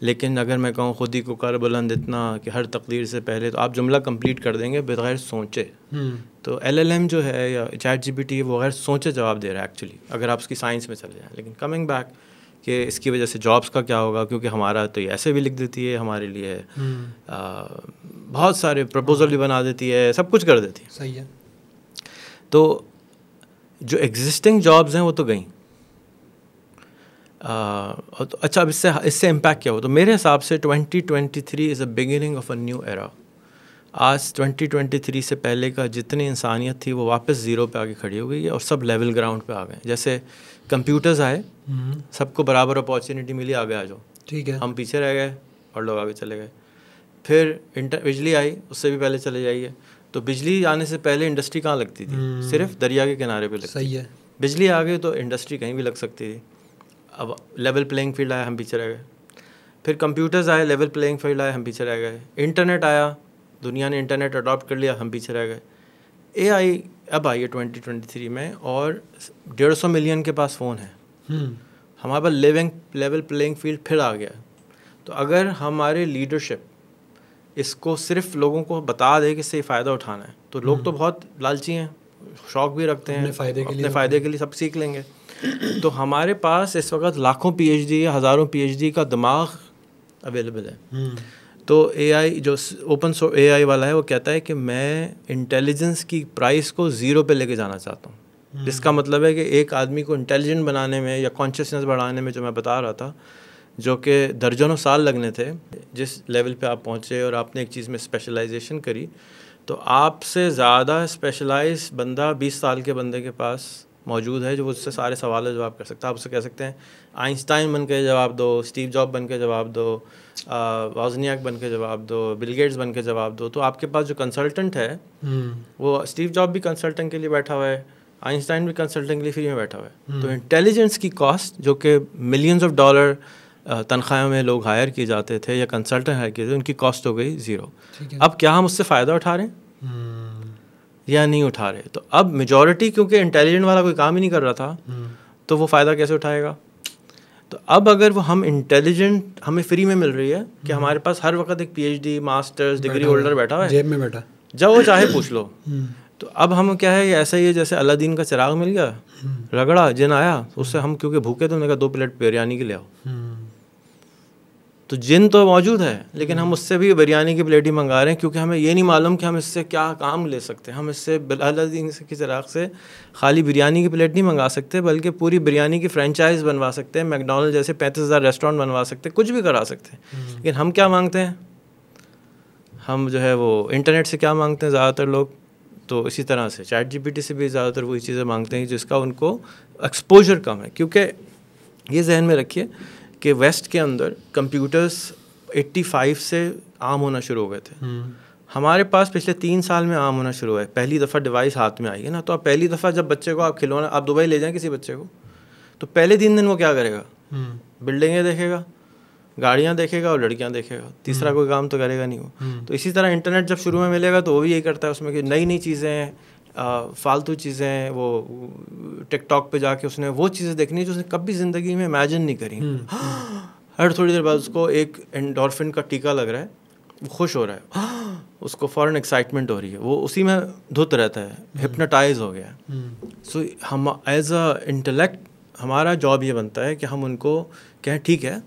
लेकिन अगर मैं कहूँ खुद ही को कर बुलंद इतना कि हर तकदीर से पहले तो आप जुमला कंप्लीट कर देंगे बगैर सोचे हम्म। तो एल एल एम जो है या चैट जी पी वो बगैर सोचे जवाब दे रहा है एक्चुअली अगर आप उसकी साइंस में चले जाएँ लेकिन कमिंग बैक कि इसकी वजह से जॉब्स का क्या होगा क्योंकि हमारा तो ये ऐसे भी लिख देती है हमारे लिए हम्म। आ, बहुत सारे प्रपोजल भी बना देती है सब कुछ कर देती है सही है तो जो एग्जिस्टिंग जॉब्स हैं वो तो गई तो अच्छा अब इससे इससे इम्पैक्ट क्या हो तो मेरे हिसाब से 2023 is a beginning of a new era आज 2023 से पहले का जितनी इंसानियत थी वो वापस ज़ीरो पे आके खड़ी हो गई है और सब लेवल ग्राउंड पे आ गए जैसे कंप्यूटर्स आए हम्म। सबको बराबर अपॉर्चुनिटी मिली आगे आ जाओ ठीक है हम पीछे रह गए और लोग आगे चले गए फिर इंटर बिजली आई उससे भी पहले चले जाइए तो बिजली आने से पहले इंडस्ट्री कहाँ लगती थी हम्म। सिर्फ दरिया के किनारे पे लगती सही है बिजली आ गई तो इंडस्ट्री कहीं भी लग सकती थी अब लेवल प्लेइंग फील्ड आया हम पीछे रह गए फिर कंप्यूटर्स आए लेवल प्लेइंग फील्ड आए हम पीछे रह गए इंटरनेट आया दुनिया ने इंटरनेट अडॉप्ट कर लिया हम पीछे रह गए ए आई अब आई है ट्वेंटी ट्वेंटी थ्री में और डेढ़ सौ मिलियन के पास फ़ोन है हम्म। हमारे पास लेवल लेवल प्लेइंग फील्ड फिर आ गया तो अगर हमारे लीडरशिप इसको सिर्फ लोगों को बता दे कि इससे फ़ायदा उठाना है तो लोग तो हम्म। बहुत लालची हैं शौक भी रखते हैं फायदे के लिए फ़ायदे के लिए सब सीख लेंगे तो हमारे पास इस वक्त लाखों पीएचडी या हज़ारों पीएचडी का दिमाग अवेलेबल है हम्म। तो एआई जो ओपन सो एआई वाला है वो कहता है कि मैं इंटेलिजेंस की प्राइस को ज़ीरो पे लेके जाना चाहता हूँ हम्म। जिसका मतलब है कि एक आदमी को इंटेलिजेंट बनाने में या कॉन्शियसनेस बढ़ाने में जो मैं बता रहा था जो कि दर्जनों साल लगने थे जिस लेवल पे आप पहुँचे और आपने एक चीज़ में स्पेशलाइजेशन करी तो आपसे ज़्यादा स्पेशलाइज बंदा बीस साल के बंदे के पास मौजूद है जो उससे सारे सवाल जवाब कर सकता है आप उससे कह सकते हैं आइंस्टाइन बन के जवाब दो स्टीव जॉब बन के जवाब दो वाजनियाक बन के जवाब दो बिलगेट्स बन के जवाब दो तो आपके पास जो कंसल्टेंट है हम्म। वो स्टीव जॉब भी कंसल्टेंट के लिए बैठा हुआ है आइंस्टाइन भी कंसल्टेंट के लिए फ्री में बैठा हुआ है हम्म। तो इंटेलिजेंस की कॉस्ट जो कि मिलियंस ऑफ डॉलर तनख्वाहों में लोग हायर किए जाते थे या कंसल्टेंट हायर किए थे उनकी कॉस्ट हो गई ज़ीरो अब क्या हम उससे फ़ायदा उठा रहे हैं हम्म। या नहीं उठा रहे तो अब मेजोरिटी क्योंकि इंटेलिजेंट वाला कोई काम ही नहीं कर रहा था हम्म। तो वो फ़ायदा कैसे उठाएगा तो अब अगर वो हम इंटेलिजेंट हमें फ्री में मिल रही है कि हम्म। हमारे पास हर वक्त एक पीएचडी मास्टर्स डिग्री होल्डर बैठा हुआ है जेब में बैठा जब वो चाहे पूछ लो तो अब हम क्या है ऐसा ही है जैसे अलादीन का चिराग मिल गया रगड़ा जिन आया उससे हम क्योंकि भूखे तो उन्होंने कहा दो प्लेट बिरयानी के ले आओ तो जिन तो मौजूद है लेकिन हम हम्म। उससे भी बिरयानी की प्लेट ही मंगा रहे हैं क्योंकि हमें ये नहीं मालूम कि हम इससे क्या काम ले सकते हैं हम इससे बिलादीन की राख से खाली बिरयानी की प्लेट नहीं मंगा सकते बल्कि पूरी बिरयानी की फ्रेंचाइज बनवा सकते हैं मैकडोनल्ड जैसे पैंतीस हज़ार रेस्टोरेंट बनवा सकते हैं कुछ भी करा सकते हैं हम्म। लेकिन हम क्या मांगते हैं हम जो है वो इंटरनेट से क्या मांगते हैं ज़्यादातर लोग तो इसी तरह से चैट जी से भी ज़्यादातर वही चीज़ें मांगते हैं जिसका उनको एक्सपोजर कम है क्योंकि ये जहन में रखिए कि वेस्ट के अंदर कंप्यूटर्स 85 से आम होना शुरू हो गए थे हम्म। हमारे पास पिछले तीन साल में आम होना शुरू है पहली दफ़ा डिवाइस हाथ में आई है ना तो आप पहली दफ़ा जब बच्चे को आप खिलौना आप दुबई ले जाएं किसी बच्चे को तो पहले तीन दिन वो क्या करेगा हम्म। बिल्डिंगें देखेगा गाड़ियाँ देखेगा और लड़कियाँ देखेगा तीसरा हम्म। कोई काम तो करेगा नहीं वो तो इसी तरह इंटरनेट जब शुरू में मिलेगा तो वो भी यही करता है उसमें कि नई नई चीज़ें हैं फालतू चीज़ें वो टिकटॉक पे जाके उसने वो चीज़ें देखनी जो उसने कभी ज़िंदगी में इमेजिन नहीं करी हम्म। हर थोड़ी देर बाद उसको एक एंडोरफिन का टीका लग रहा है वो खुश हो रहा है उसको फ़ौरन एक्साइटमेंट हो रही है वो उसी में धुत रहता है हिप्नोटाइज हम्म। हो गया सो हम्म। हम एज अ इंटेलेक्ट हमारा जॉब ये बनता है कि हम उनको कहें ठीक है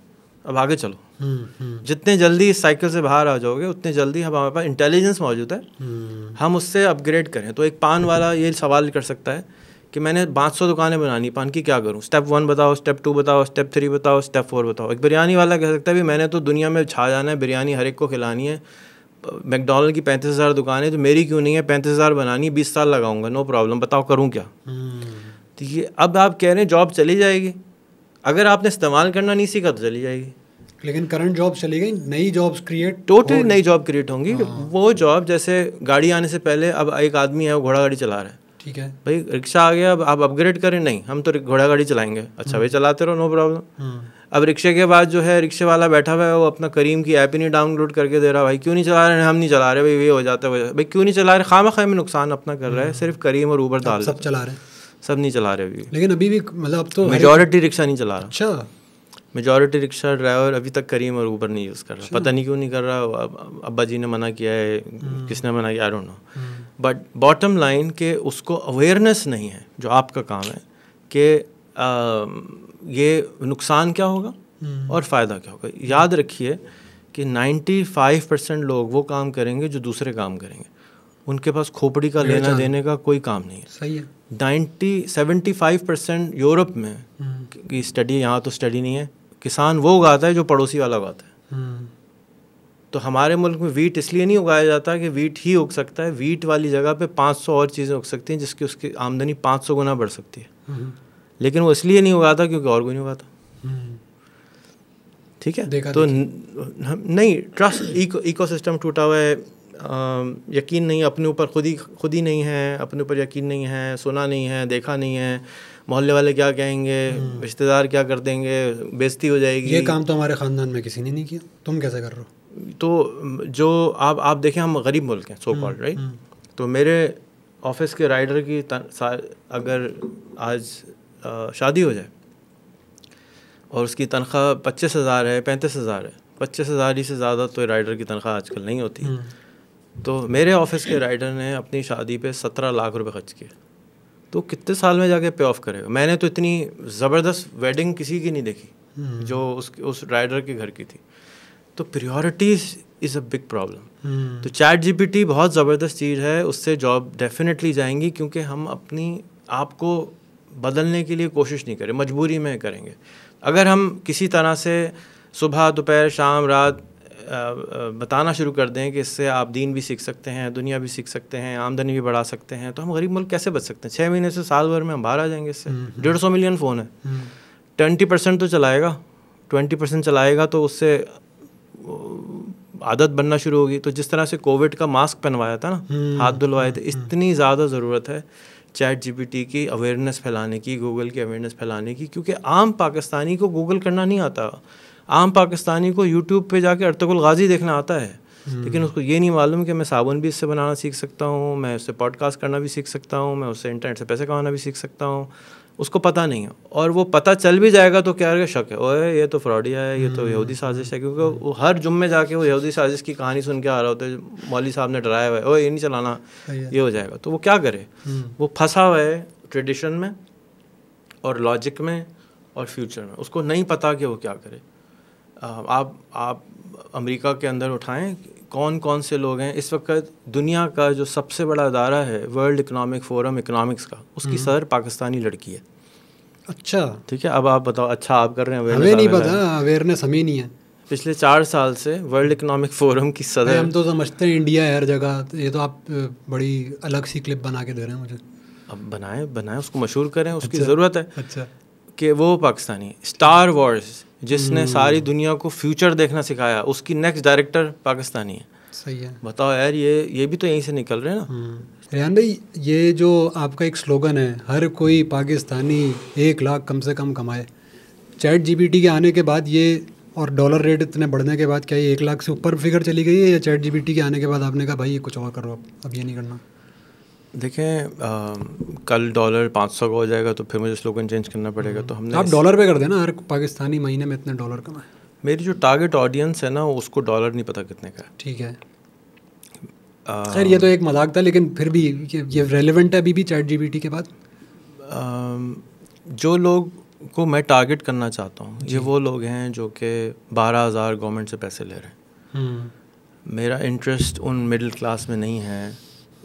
अब आगे चलो जितने जल्दी इस साइकिल से बाहर आ जाओगे उतने जल्दी हम हमारे पास इंटेलिजेंस मौजूद है हम उससे अपग्रेड करें तो एक पान वाला ये सवाल कर सकता है कि मैंने पाँच सौ दुकानें बनानी पान की क्या करूँ स्टेप वन बताओ स्टेप टू बताओ स्टेप थ्री बताओ स्टेप फोर बताओ एक बिरयानी वाला कह सकता है भी मैंने तो दुनिया में छा जाना है बिरयानी हर एक को खिलानी है मैकडोनल्ड की पैंतीस हज़ार दुकानें तो मेरी क्यों नहीं है पैंतीस हज़ार बनानी बीस साल लगाऊंगा नो प्रॉब्लम बताओ करूँ क्या हम्म। तो ये अब आप कह रहे हैं जॉब चली जाएगी अगर आपने इस्तेमाल करना नहीं सीखा तो चली जाएगी लेकिन करंट जॉब चली गई नई जॉब्स क्रिएट टोटली नई जॉब क्रिएट होंगी हाँ। वो जॉब जैसे गाड़ी आने से पहले अब एक आदमी है वो घोड़ा गाड़ी चला रहा है ठीक है भाई रिक्शा आ गया अब आप अपग्रेड करें नहीं हम तो घोड़ा गाड़ी चलाएंगे अच्छा भाई हम्म। चलाते रहो नो प्रॉब्लम हम्म। अब रिक्शे के बाद जो है रिक्शे वाला बैठा हुआ है वो अपना करीम की ऐप ही नहीं डाउनलोड करके दे रहा भाई क्यों नहीं चला रहे हम नहीं चला रहे भाई ये हो जाता है भाई क्यों नहीं चला रहे खामा खाई में नुकसान अपना कर रहा है हम्म। सिर्फ करीम और ऊबर डाल सब चला रहे सब नहीं चला रहे अभी लेकिन अभी भी मतलब अब तो मेजोरिटी रिक्शा नहीं चला रहा अच्छा मेजोरिटी रिक्शा ड्राइवर अभी तक करीम और ऊबर नहीं यूज़ कर रहा अच्छा। पता नहीं क्यों नहीं कर रहा अब अब्बा जी ने मना किया है हम्म। किसने मना किया I don't know but bottom line के उसको अवेयरनेस नहीं है जो आपका काम है कि ये नुकसान क्या होगा हम्म। और फ़ायदा क्या होगा याद रखिए कि 95 परसेंट लोग वो काम करेंगे जो दूसरे काम करेंगे उनके पास खोपड़ी का लेना देने का कोई काम नहीं है सही है ninety seventy five percent Europe में हम्म। की स्टडी यहाँ तो स्टडी नहीं है किसान वो उगाता है जो पड़ोसी वाला उगाता है हम्म। तो हमारे मुल्क में वीट इसलिए नहीं उगाया जाता कि वीट ही उग सकता है वीट वाली जगह पे 500 और चीज़ें उग सकती हैं जिसकी उसकी आमदनी 500 गुना बढ़ सकती है हम्म। लेकिन वो इसलिए नहीं उगाता क्योंकि और कोई नहीं उगाता हम्म। ठीक है देखा तो देखा। नहीं ट्रस्ट इको सिस्टम टूटा हुआ है यकीन नहीं अपने ऊपर खुद ही खुद ही नहीं है अपने ऊपर यकीन नहीं है सुना नहीं है देखा नहीं है मोहल्ले वाले क्या कहेंगे हम्म। रिश्तेदार क्या कर देंगे बेजती हो जाएगी ये काम तो हमारे ख़ानदान में किसी ने नहीं किया तुम कैसे कर रहे हो तो जो आप आप देखें हम गरीब मुल्क हैं सो कॉल्ड राइट तो मेरे ऑफिस के राइडर की अगर आज शादी हो जाए और उसकी तनख्वाह पच्चीस हज़ार है पैंतीस हज़ार है पच्चीस हज़ार ही से ज़्यादा तो राइडर की तनख्वाह आजकल नहीं होती हम्म। तो मेरे ऑफिस के राइडर ने अपनी शादी पे सत्रह लाख रुपए खर्च किए तो कितने साल में जाके पे ऑफ करेगा मैंने तो इतनी ज़बरदस्त वेडिंग किसी की नहीं देखी hmm. जो उस उस राइडर के घर की थी तो priorities is a big problem तो चैट जीपीटी बहुत ज़बरदस्त चीज़ है उससे जॉब डेफिनेटली जाएंगी क्योंकि हम अपनी आप को बदलने के लिए कोशिश नहीं करें मजबूरी में करेंगे अगर हम किसी तरह से सुबह दोपहर शाम रात बताना शुरू कर दें कि इससे आप दीन भी सीख सकते हैं दुनिया भी सीख सकते हैं आमदनी भी बढ़ा सकते हैं तो हम गरीब मुल्क कैसे बच सकते हैं छः महीने से साल भर में हम बाहर आ जाएंगे इससे हम्म, डेढ़ सौ मिलियन फ़ोन है ट्वेंटी परसेंट तो चलाएगा ट्वेंटी परसेंट चलाएगा तो उससे आदत बनना शुरू होगी तो जिस तरह से कोविड का मास्क पहनवाया था ना हम्म, हाथ धुलवाए थे हम्म, इतनी ज़्यादा ज़रूरत है चैट जीपीटी की अवेयरनेस फैलाने की गूगल की अवेयरनेस फैलाने की क्योंकि आम पाकिस्तानी को गूगल करना नहीं आता आम पाकिस्तानी को यूट्यूब पे जाके अर्तगुल गाजी देखना आता है हम्म। लेकिन उसको ये नहीं मालूम कि मैं साबुन भी इससे बनाना सीख सकता हूँ मैं उससे पॉडकास्ट करना भी सीख सकता हूँ मैं उससे इंटरनेट से पैसे कमाना भी सीख सकता हूँ उसको पता नहीं है और वो पता चल भी जाएगा तो क्या शक है ओए ये तो फ्रॉडिया है ये तो यहूदी हम्म। साजिश है क्योंकि वो हर जुम्मे जाके वो यहूदी साजिश की कहानी सुन के आ रहा होता है मौली साहब ने डराया हुआ है ओए ये नहीं चलाना ये हो जाएगा तो वो क्या करे हम्म। वो फंसा हुआ है ट्रेडिशन में और लॉजिक में और फ्यूचर में उसको नहीं पता कि वो क्या करे आप आप अमेरिका के अंदर उठाएं कौन कौन से लोग हैं इस वक्त दुनिया का जो सबसे बड़ा अदारा है वर्ल्ड इकनॉमिक फोरम इकनॉमिक्स का उसकी हम्म। सदर पाकिस्तानी लड़की है अच्छा ठीक है अब आप बताओ अच्छा आप कर रहे हैं हमें नहीं पता अवेयरनेस हमें नहीं है पिछले चार साल से वर्ल्ड इकनॉमिक फोरम की सदर हम तो समझते हैं इंडिया है हर जगह तो ये तो आप बड़ी अलग सी क्लिप बना के दे रहे हैं मुझे अब बनाएं बनाएं उसको मशहूर करें उसकी अच्छा, ज़रूरत है अच्छा कि वो पाकिस्तानी स्टार वॉर्स जिसने हम्म। सारी दुनिया को फ्यूचर देखना सिखाया उसकी नेक्स्ट डायरेक्टर पाकिस्तानी है सही है बताओ यार ये ये भी तो यहीं से निकल रहे हैं ना हम्म। रेहान भाई ये जो आपका एक स्लोगन है हर कोई पाकिस्तानी एक लाख कम से कम कमाए चैट जीबीटी के आने के बाद ये और डॉलर रेट इतने बढ़ने के बाद क्या ये एक लाख से ऊपर फिगर चली गई है या चैट जीपीटी के आने के बाद आपने कहा भाई ये कुछ और करो अब अब ये नहीं करना देखें कल डॉलर पाँच सौ का हो जाएगा तो फिर मुझे स्लोगन चेंज करना पड़ेगा तो हमने आप डॉलर पे कर देना हर पाकिस्तानी महीने में इतने डॉलर कमाए मेरी जो टारगेट ऑडियंस है ना उसको डॉलर नहीं पता कितने का ठीक है खैर ये तो एक मजाक था लेकिन फिर भी ये रेलिवेंट है अभी भी चैट जी के बाद जो लोग को मैं टारगेट करना चाहता हूँ ये वो लोग हैं जो कि बारह हज़ार गवर्नमेंट से पैसे ले रहे हैं हम्म। मेरा इंटरेस्ट उन मिडिल क्लास में नहीं है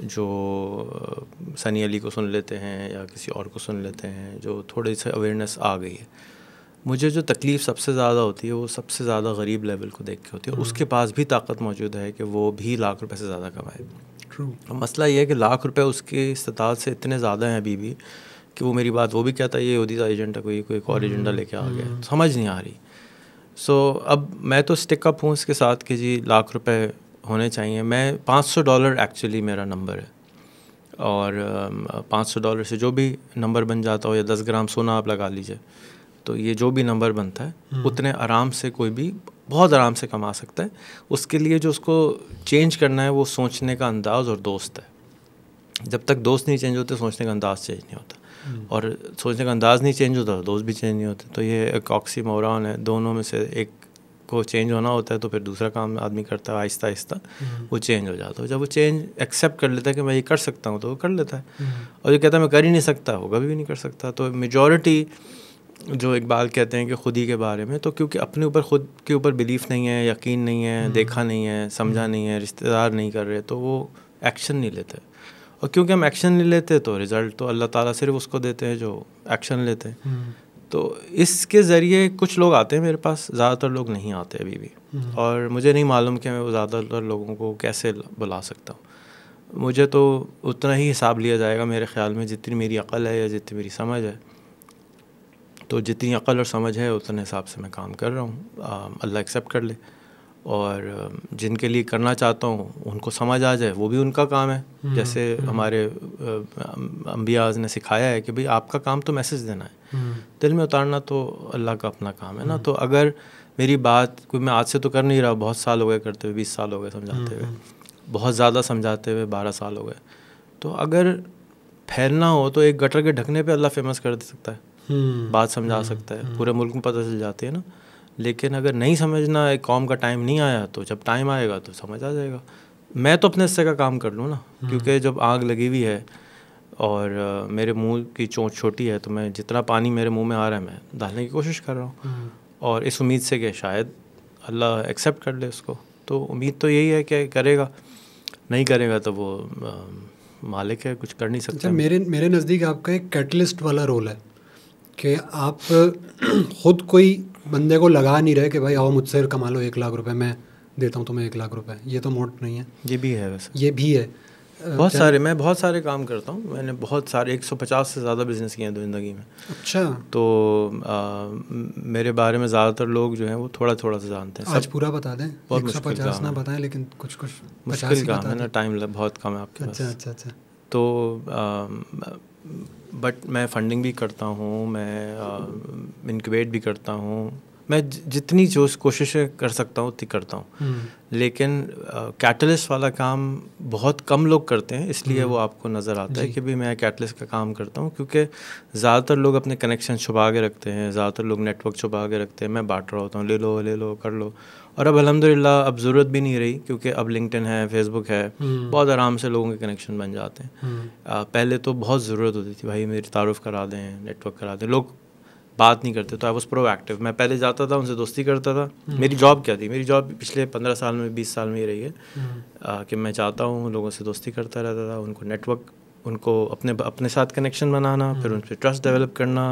जो सनी अली को सुन लेते हैं या किसी और को सुन लेते हैं जो थोड़ी से अवेयरनेस आ गई है मुझे जो तकलीफ़ सबसे ज़्यादा होती है वो सबसे ज़्यादा गरीब लेवल को देख के होती है हम्म। उसके पास भी ताकत मौजूद है कि वो भी लाख रुपए से ज़्यादा कमाए ट्रू मसला ये है कि लाख रुपए उसके इस्तात से इतने ज़्यादा हैं अभी भी कि वो मेरी बात वो भी कहता है ये योदी का एजेंडा कोई कोई एक और एजेंडा हम्म, लेके आ गया हम्म। समझ नहीं आ रही सो so, अब मैं तो स्टिकअप हूँ इसके साथ कि जी लाख रुपये होने चाहिए मैं 500 डॉलर एक्चुअली मेरा नंबर है और पाँच सौ डॉलर से जो भी नंबर बन जाता हो या दस ग्राम सोना आप लगा लीजिए तो ये जो भी नंबर बनता है हम्म। उतने आराम से कोई भी बहुत आराम से कमा सकता है उसके लिए जो उसको चेंज करना है वो सोचने का अंदाज़ और दोस्त है जब तक दोस्त नहीं चेंज होते सोचने का अंदाज़ चेंज नहीं होता हम्म। और सोचने का अंदाज़ नहीं चेंज होता दोस्त भी चेंज नहीं होते तो ये एक ऑक्सी है दोनों में से एक को चेंज होना होता है तो फिर दूसरा काम आदमी करता है आहिस्ता आहिस्ता हम्म। वो चेंज हो जाता है जब वो चेंज एक्सेप्ट कर लेता है कि मैं ये कर सकता हूँ तो वो कर लेता है हम्म। और जो कहता है मैं कर ही नहीं सकता वो कभी भी नहीं कर सकता तो मेजोरिटी जो इकबाल कहते हैं कि खुद ही के बारे में तो क्योंकि अपने ऊपर खुद के ऊपर बिलीफ नहीं है यकीन नहीं है हम्म। देखा नहीं है समझा नहीं है रिश्तेदार नहीं कर रहे तो वो एक्शन नहीं लेते और क्योंकि हम एक्शन नहीं लेते तो रिज़ल्ट तो अल्लाह ताला सिर्फ उसको देते हैं जो एक्शन लेते हैं तो इसके ज़रिए कुछ लोग आते हैं मेरे पास ज़्यादातर लोग नहीं आते अभी भी हम्म। और मुझे नहीं मालूम कि मैं ज़्यादातर लोगों को कैसे बुला सकता हूँ मुझे तो उतना ही हिसाब लिया जाएगा मेरे ख्याल में जितनी मेरी अकल है या जितनी मेरी समझ है तो जितनी अकल और समझ है उतने हिसाब से मैं काम कर रहा हूँ अल्लाह एक्सेप्ट कर ले और जिनके लिए करना चाहता हूँ उनको समझ आ जाए वो भी उनका काम है हम्म, जैसे हम्म। हमारे अम्बियाज ने सिखाया है कि भाई आपका काम तो मैसेज देना है हम्म। दिल में उतारना तो अल्लाह का अपना काम है ना तो अगर मेरी बात कोई मैं आज से तो कर नहीं रहा बहुत साल हो गए करते हुए बीस साल हो गए समझाते हुए हम्म। बहुत ज़्यादा समझाते हुए बारह साल हो गए तो अगर फैलना हो तो एक गटर के ढकने पे अल्लाह फेमस कर दे सकता है हम्म। बात समझा सकता है पूरे मुल्क में पता चल जाती है ना लेकिन अगर नहीं समझना एक कॉम का टाइम नहीं आया तो जब टाइम आएगा तो समझ आ जाएगा मैं तो अपने हिस्से का काम कर लूँ ना क्योंकि जब आग लगी हुई है और मेरे मुंह की चोंच छोटी है तो मैं जितना पानी मेरे मुंह में आ रहा है मैं डालने की कोशिश कर रहा हूँ हम्म। और इस उम्मीद से कि शायद अल्लाह एक्सेप्ट कर ले उसको तो उम्मीद तो यही है कि करेगा नहीं करेगा तो वो आ, मालिक है कुछ कर नहीं सकता अच्छा, मेरे मेरे नज़दीक आपका एक कैटलिस्ट वाला रोल है कि आप खुद कोई बंदे को लगा नहीं रहे कि भाई आओ मुझसे कमा लो एक लाख रुपए मैं देता हूँ तुम्हें एक लाख रुपए ये तो मोट नहीं है ये भी है वैसे ये भी है बहुत क्या? सारे मैं बहुत सारे काम करता हूँ मैंने बहुत सारे 150 से ज़्यादा बिज़नेस किए हैं ज़िंदगी में अच्छा तो आ, मेरे बारे में ज़्यादातर लोग जो हैं वो थोड़ा थोड़ा सा जानते हैं आज पूरा बता दें बहुत मुश्किल काम ना बताएं लेकिन कुछ कुछ मुश्किल काम है ना टाइम बहुत कम है आपके अच्छा, पास अच्छा अच्छा अच्छा तो बट मैं फंडिंग भी करता हूँ मैं इनक्यूबेट भी करता हूँ मैं जितनी जो कोशिशें कर सकता हूँ उतनी करता हूँ हम्म। लेकिन कैटलिस्ट वाला काम बहुत कम लोग करते हैं इसलिए हम्म। वो आपको नज़र आता है कि भी मैं कैटलिस्ट का काम करता हूँ क्योंकि ज़्यादातर लोग अपने कनेक्शन छुपा के रखते हैं ज़्यादातर लोग नेटवर्क छुपा के रखते हैं मैं बांट रहा होता हूँ ले लो ले लो कर लो और अब अलहमदिल्ला अब ज़रूरत भी नहीं रही क्योंकि अब लिंकटन है फेसबुक है हम्म। बहुत आराम से लोगों के कनेक्शन बन जाते हैं पहले तो बहुत ज़रूरत होती थी भाई मेरी तारुफ करा दें नेटवर्क करा दें लोग बात नहीं करते तो आई वॉज प्रोएक्टिव मैं पहले जाता था उनसे दोस्ती करता था हम्म। मेरी जॉब क्या थी मेरी जॉब पिछले पंद्रह साल में बीस साल में ही रही है हम्म। आ, कि मैं चाहता हूँ लोगों से दोस्ती करता रहता था उनको नेटवर्क उनको अपने अपने साथ कनेक्शन बनाना फिर उन पर ट्रस्ट डेवलप करना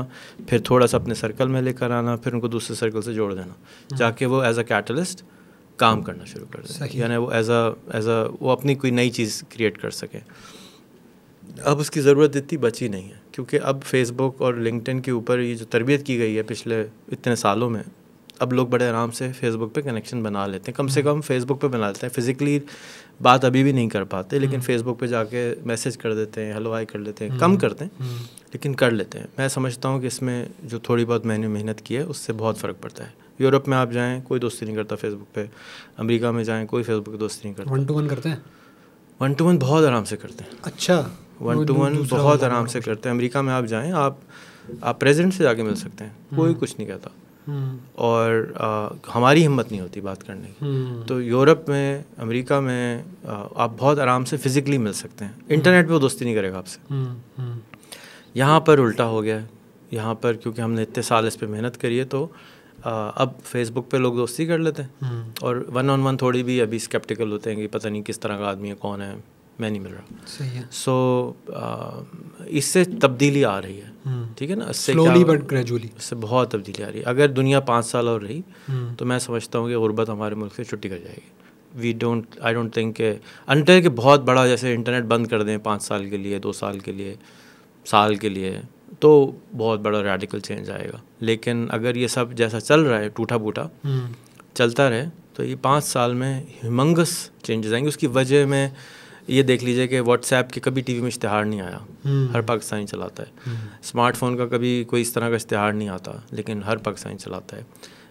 फिर थोड़ा सा अपने सर्कल में लेकर आना फिर उनको दूसरे सर्कल से जोड़ देना हम्म। जाके वो एज अ कैटलिस्ट काम करना शुरू कर दें यानी वो एज अ एज अ वो अपनी कोई नई चीज़ क्रिएट कर सके अब उसकी ज़रूरत इतनी बची नहीं है क्योंकि अब फेसबुक और लिंकटिन के ऊपर ये जो तरबियत की गई है पिछले इतने सालों में अब लोग बड़े आराम से फेसबुक पे कनेक्शन बना लेते हैं कम से हम्म। कम फेसबुक पे बना लेते हैं फिज़िकली बात अभी भी नहीं कर पाते लेकिन फेसबुक हम्म। पे जाके मैसेज कर देते हैं हेलो हाई कर लेते हैं कम हम्म। करते हैं लेकिन कर लेते हैं मैं समझता हूँ कि इसमें जो थोड़ी बहुत मैंने मेहनत की है उससे बहुत फ़र्क पड़ता है यूरोप में आप जाएँ कोई दोस्ती नहीं करता फेसबुक पर अमरीका में जाएँ कोई फेसबुक दोस्ती नहीं करता वन टू वन करते हैं वन टू वन बहुत आराम से करते हैं अच्छा वन टू वन बहुत आराम से करते हैं अमेरिका में आप जाएं आप आप प्रेसिडेंट से जाके मिल सकते हैं हम्म। कोई कुछ नहीं कहता हम्म। और आ, हमारी हिम्मत नहीं होती बात करने की हम्म। तो यूरोप में अमेरिका में आ, आप बहुत आराम से फिज़िकली मिल सकते हैं इंटरनेट पे वो दोस्ती नहीं करेगा आपसे यहाँ पर उल्टा हो गया है यहाँ पर क्योंकि हमने इतने साल इस पर मेहनत करी है तो आ, अब फेसबुक पे लोग दोस्ती कर लेते हैं और वन ऑन वन थोड़ी भी अभी स्केप्टिकल होते हैं कि पता नहीं किस तरह का आदमी है कौन है मैं नहीं मिल रहा सो so, इससे तब्दीली आ रही है हम्म। ठीक है ना इससे क्या, बट ग्रेजुअली इससे बहुत तब्दीली आ रही है अगर दुनिया पाँच साल और रही हम्म। तो मैं समझता हूँ कि गुर्बत हमारे मुल्क से छुट्टी कर जाएगी we don't I don't think के अंटर के बहुत बड़ा जैसे इंटरनेट बंद कर दें पाँच साल के लिए दो साल के लिए साल के लिए तो बहुत बड़ा रेडिकल चेंज आएगा लेकिन अगर ये सब जैसा चल रहा है टूटा बूटा हम्म। चलता रहे तो ये पाँच साल में ह्यूमंगस चेंजेस आएंगे उसकी वजह में ये देख लीजिए कि व्हाट्सएप के कभी टीवी में इश्तहार नहीं आया हम्म। हर पाकिस्तानी चलाता है हम्म। स्मार्टफोन का कभी कोई इस तरह का इश्तहार नहीं आता लेकिन हर पाकिस्तानी चलाता है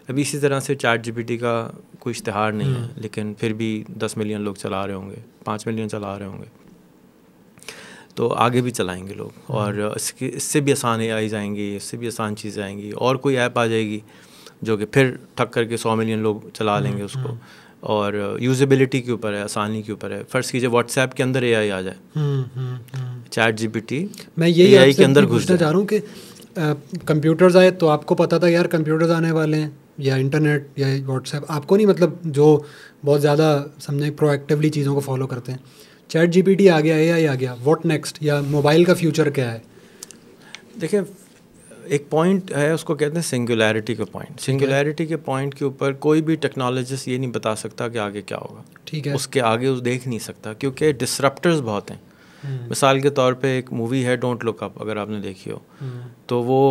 अभी इसी तरह से चैट जी का कोई इश्तहार नहीं है हम्म। लेकिन फिर भी दस मिलियन लोग चला रहे होंगे पाँच मिलियन चला रहे होंगे तो आगे भी चलाएंगे लोग और इसके इससे भी आसान आई जाएंगी इससे भी आसान चीज़ें आएंगी और कोई ऐप आ जाएगी जो कि फिर ठक करके सौ मिलियन लोग चला लेंगे उसको और यूजेबिलिटी के ऊपर है आसानी के ऊपर है फर्स्ट कीजिए व्हाट्सएप के अंदर ए आ जाए चैट हम्म, टी हम्म, हम्म। मैं यही ए के अंदर घुसना चाह रहा हूँ कि कंप्यूटर्स आए तो आपको पता था यार कंप्यूटर्स आने वाले हैं या इंटरनेट या व्हाट्सएप आपको नहीं मतलब जो बहुत ज़्यादा समझे प्रोएक्टिवली चीज़ों को फॉलो करते हैं चैट जी आ गया ए आई आ गया व्हाट नेक्स्ट या मोबाइल का फ्यूचर क्या है देखिए एक पॉइंट है उसको कहते हैं सिंगुलैरिटी का पॉइंट सिंगुलैरिटी के पॉइंट के ऊपर कोई भी टेक्नोलॉजिस्ट ये नहीं बता सकता कि आगे क्या होगा ठीक है उसके आगे उस देख नहीं सकता क्योंकि डिसरप्टर्स बहुत हैं हम्म। मिसाल के तौर पे एक मूवी है डोंट लुक अप अगर आपने देखी हो हम्म। तो वो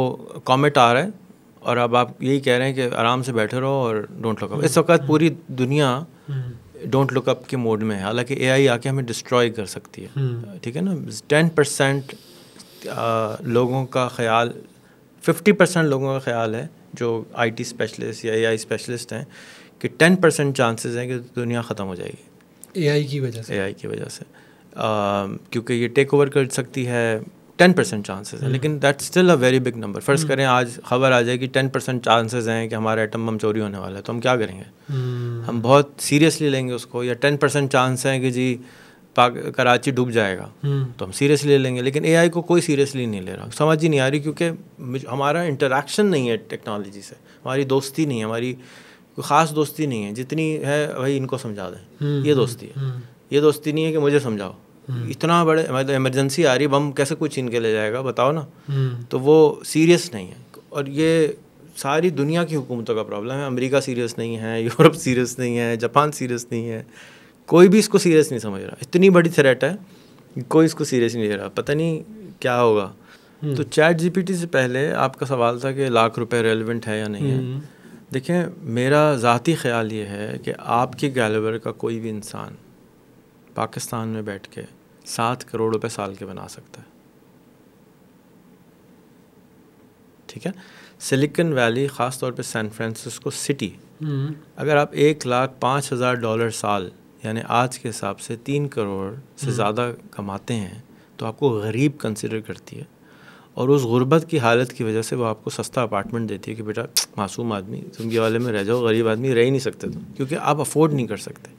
कॉमेट आ रहा है और अब आप यही कह रहे हैं कि आराम से बैठे रहो और डोंट लुक अप इस हम्म। वक्त पूरी दुनिया डोंट लुक अप के मोड में है हालांकि ए आके हमें डिस्ट्रॉय कर सकती है ठीक है ना टेन परसेंट लोगों का ख्याल फिफ्टी परसेंट लोगों का ख्याल है जो आईटी स्पेशलिस्ट या एआई स्पेशलिस्ट हैं कि टेन परसेंट चांसेज हैं कि दुनिया ख़त्म हो जाएगी एआई की वजह से एआई की वजह से क्योंकि ये टेक ओवर कर सकती है टेन परसेंट चांसेज हैं हम्म। लेकिन that still a very big number first करें आज खबर आ जाए कि टेन परसेंट चांसेज हैं कि हमारा एटम बम चोरी होने वाला है तो हम क्या करेंगे हम्म। हम बहुत सीरियसली लेंगे उसको या टेन परसेंट चांस हैं कि जी कराची डूब जाएगा हम्म। तो हम सीरियसली ले लेंगे लेकिन ए को कोई सीरियसली नहीं ले रहा समझ ही नहीं आ रही क्योंकि हमारा इंटरेक्शन नहीं है टेक्नोलॉजी से हमारी दोस्ती नहीं है हमारी कोई ख़ास दोस्ती नहीं है जितनी है भाई इनको समझा दें हम्म, ये हम्म, दोस्ती है ये दोस्ती नहीं है कि मुझे समझाओ इतना बड़े मतलब इमरजेंसी आ रही है बम कैसे कुछ इनके ले जाएगा बताओ ना तो वो सीरियस नहीं है और ये सारी दुनिया की हुकूमतों का प्रॉब्लम है अमेरिका सीरियस नहीं है यूरोप सीरियस नहीं है जापान सीरियस नहीं है कोई भी इसको सीरियस नहीं समझ रहा इतनी बड़ी थ्रेट है कोई इसको सीरियस नहीं ले रहा पता नहीं क्या होगा हम्म। तो चैट जी से पहले आपका सवाल था कि लाख रुपए रेलिवेंट है या नहीं है हम्म। देखें मेरा ज़ाती ख्याल ये है कि आपके गैलवर का कोई भी इंसान पाकिस्तान में बैठ के सात करोड़ रुपए साल के बना सकता है ठीक है सिलिकन वैली ख़ास तौर पे सैन फ्रांसिस्को सिटी अगर आप एक लाख पाँच हज़ार डॉलर साल यानी आज के हिसाब से तीन करोड़ से हम्म। ज़्यादा कमाते हैं तो आपको गरीब कंसिडर करती है और उस गुर्बत की हालत की वजह से वो आपको सस्ता अपार्टमेंट देती है कि बेटा मासूम आदमी तुम ये वाले में रह जाओ गरीब आदमी रह ही नहीं सकते तुम क्योंकि आप अफोर्ड नहीं कर सकते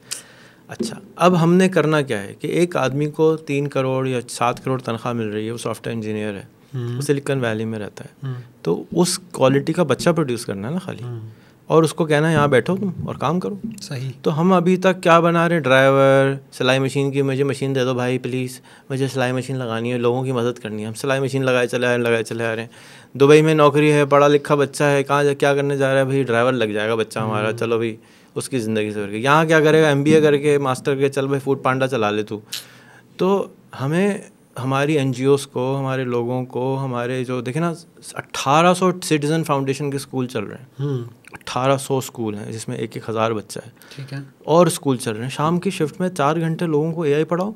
अच्छा अब हमने करना क्या है कि एक आदमी को तीन करोड़ या सात करोड़ तनख्वाह मिल रही है वो सॉफ्टवेयर इंजीनियर है वो सिलिकन हम्म। वैली में रहता है हम्म। तो उस क्वालिटी का बच्चा प्रोड्यूस करना है ना खाली और उसको कहना है यहाँ बैठो तुम और काम करो सही तो हम अभी तक क्या बना रहे हैं ड्राइवर सिलाई मशीन की मुझे मशीन दे दो भाई प्लीज़ मुझे सिलाई मशीन लगानी है लोगों की मदद करनी है हम सिलाई मशीन लगाए चले आ रहे लगाए चले आ रहे हैं दुबई में नौकरी है पढ़ा लिखा बच्चा है कहाँ जा क्या करने जा रहा है भाई ड्राइवर लग जाएगा बच्चा हमारा हम्म। चलो भाई उसकी ज़िंदगी से यहाँ क्या करेगा एम करके मास्टर के चल भाई फूड पांडा चला ले तू तो हमें हमारी एन को हमारे लोगों को हमारे जो देखे ना अट्ठारह सौ सिटीज़न फाउंडेशन के स्कूल चल रहे हैं हम्म। अट्ठारह सौ स्कूल हैं जिसमें एक एक हज़ार बच्चा है ठीक है और स्कूल चल रहे हैं शाम की शिफ्ट में चार घंटे लोगों को ए पढ़ाओ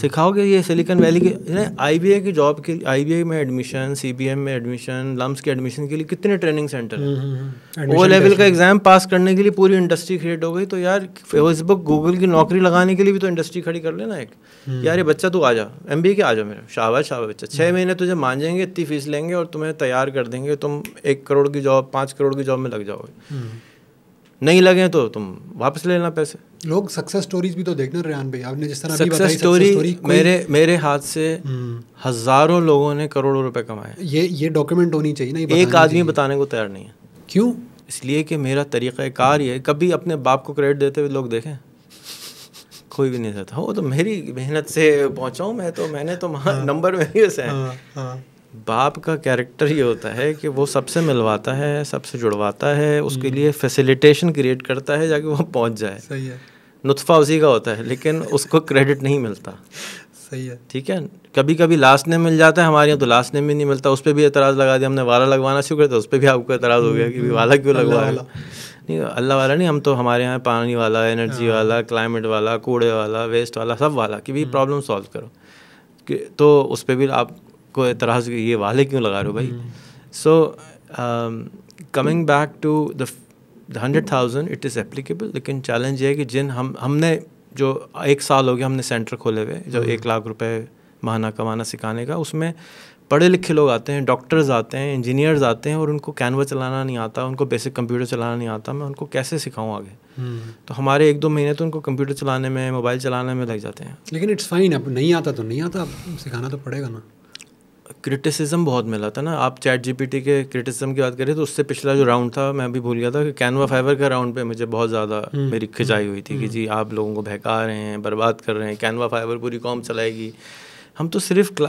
सिखाओगे ये सिलिकॉन वैली के आई बी की जॉब के आई बी में एडमिशन सी बी एम में एडमिशन लम्स के एडमिशन के लिए कितने ट्रेनिंग सेंटर हैं वो हम्म, लेवल हम्म, हम्म। का एग्जाम पास करने के लिए पूरी इंडस्ट्री क्रिएट हो गई तो यार फेसबुक गूगल की नौकरी लगाने के लिए भी तो इंडस्ट्री खड़ी कर लेना एक यार ये बच्चा तू आ जा एम के आ जाओ मेरा शाबाश शाबाश बच्चा छः महीने तुझे मान जाएंगे इतनी फीस लेंगे और तुम्हें तैयार कर देंगे तुम एक करोड़ की जॉब पाँच करोड़ की जॉब में लग जाओगे नहीं लगे तो तुम वापस ले लेना पैसे लोग सक्सेस स्टोरीज भी तो देख रहे रेहान भाई आपने जिस तरह सक्सेस स्टोरी, स्टोरी मेरे मेरे हाथ से हम्म। हजारों लोगों ने करोड़ों रुपए कमाए ये ये डॉक्यूमेंट होनी चाहिए ना एक आदमी बताने को तैयार नहीं है क्यों इसलिए कि मेरा तरीक़ाकार ये कभी अपने बाप को क्रेडिट देते हुए लोग देखें कोई भी नहीं देता वो तो मेरी मेहनत से पहुँचाऊँ मैं तो मैंने तो नंबर में से है बाप का कैरेक्टर ये होता है कि वो सबसे मिलवाता है सबसे जुड़वाता है उसके हम्म। लिए फैसिलिटेशन क्रिएट करता है जाके वो पहुँच जाए सही है नुतफ़ा उसी का होता है लेकिन उसको क्रेडिट नहीं मिलता सही है ठीक है कभी कभी लास्ट नेम मिल जाता है हमारे यहाँ तो लास्ट नेम भी नहीं मिलता उस पर भी एतराज़ लगा दिया हमने वाला लगवाना शुरू किया तो उस पर भी आपको एतराज़ हो गया कि हम्म, वाला क्यों हम्म, लगवाया नहीं अल्लाह वाला नहीं हम तो हमारे यहाँ पानी वाला एनर्जी हाँ। वाला क्लाइमेट वाला कूड़े वाला वेस्ट वाला सब वाला कि भी प्रॉब्लम सॉल्व करो तो उस पर भी आप को एतराज़ ये वाले क्यों लगा रहे हो भाई so coming back to the hundred thousand it is applicable लेकिन चैलेंज ये है कि जिन हम हमने जो एक साल हो गया हमने सेंटर खोले हुए जो हम्म। एक लाख रुपए महाना कमाना सिखाने का उसमें पढ़े लिखे लोग आते हैं डॉक्टर्स आते हैं इंजीनियर्स आते हैं और उनको कैनवा चलाना नहीं आता उनको बेसिक कंप्यूटर चलाना नहीं आता मैं उनको कैसे सिखाऊं आगे हम्म। तो हमारे एक दो महीने तो उनको कंप्यूटर चलाने में मोबाइल चलाने में लग जाते हैं लेकिन इट्स फाइन अब नहीं आता तो नहीं आता अब सिखाना तो पड़ेगा ना क्रिटिसिज्म बहुत मिला था ना आप चैट जीपीटी के क्रिटिसिज्म की बात करें तो उससे पिछला जो राउंड था मैं अभी भूल गया था कि कैनवा फाइवर का राउंड पे मुझे बहुत ज़्यादा हम्म, मेरी खिंचाई हम्म, हुई थी कि हम्म। जी आप लोगों को बहका रहे हैं बर्बाद कर रहे हैं कैनवा फाइवर पूरी कॉम चलाएगी हम तो सिर्फ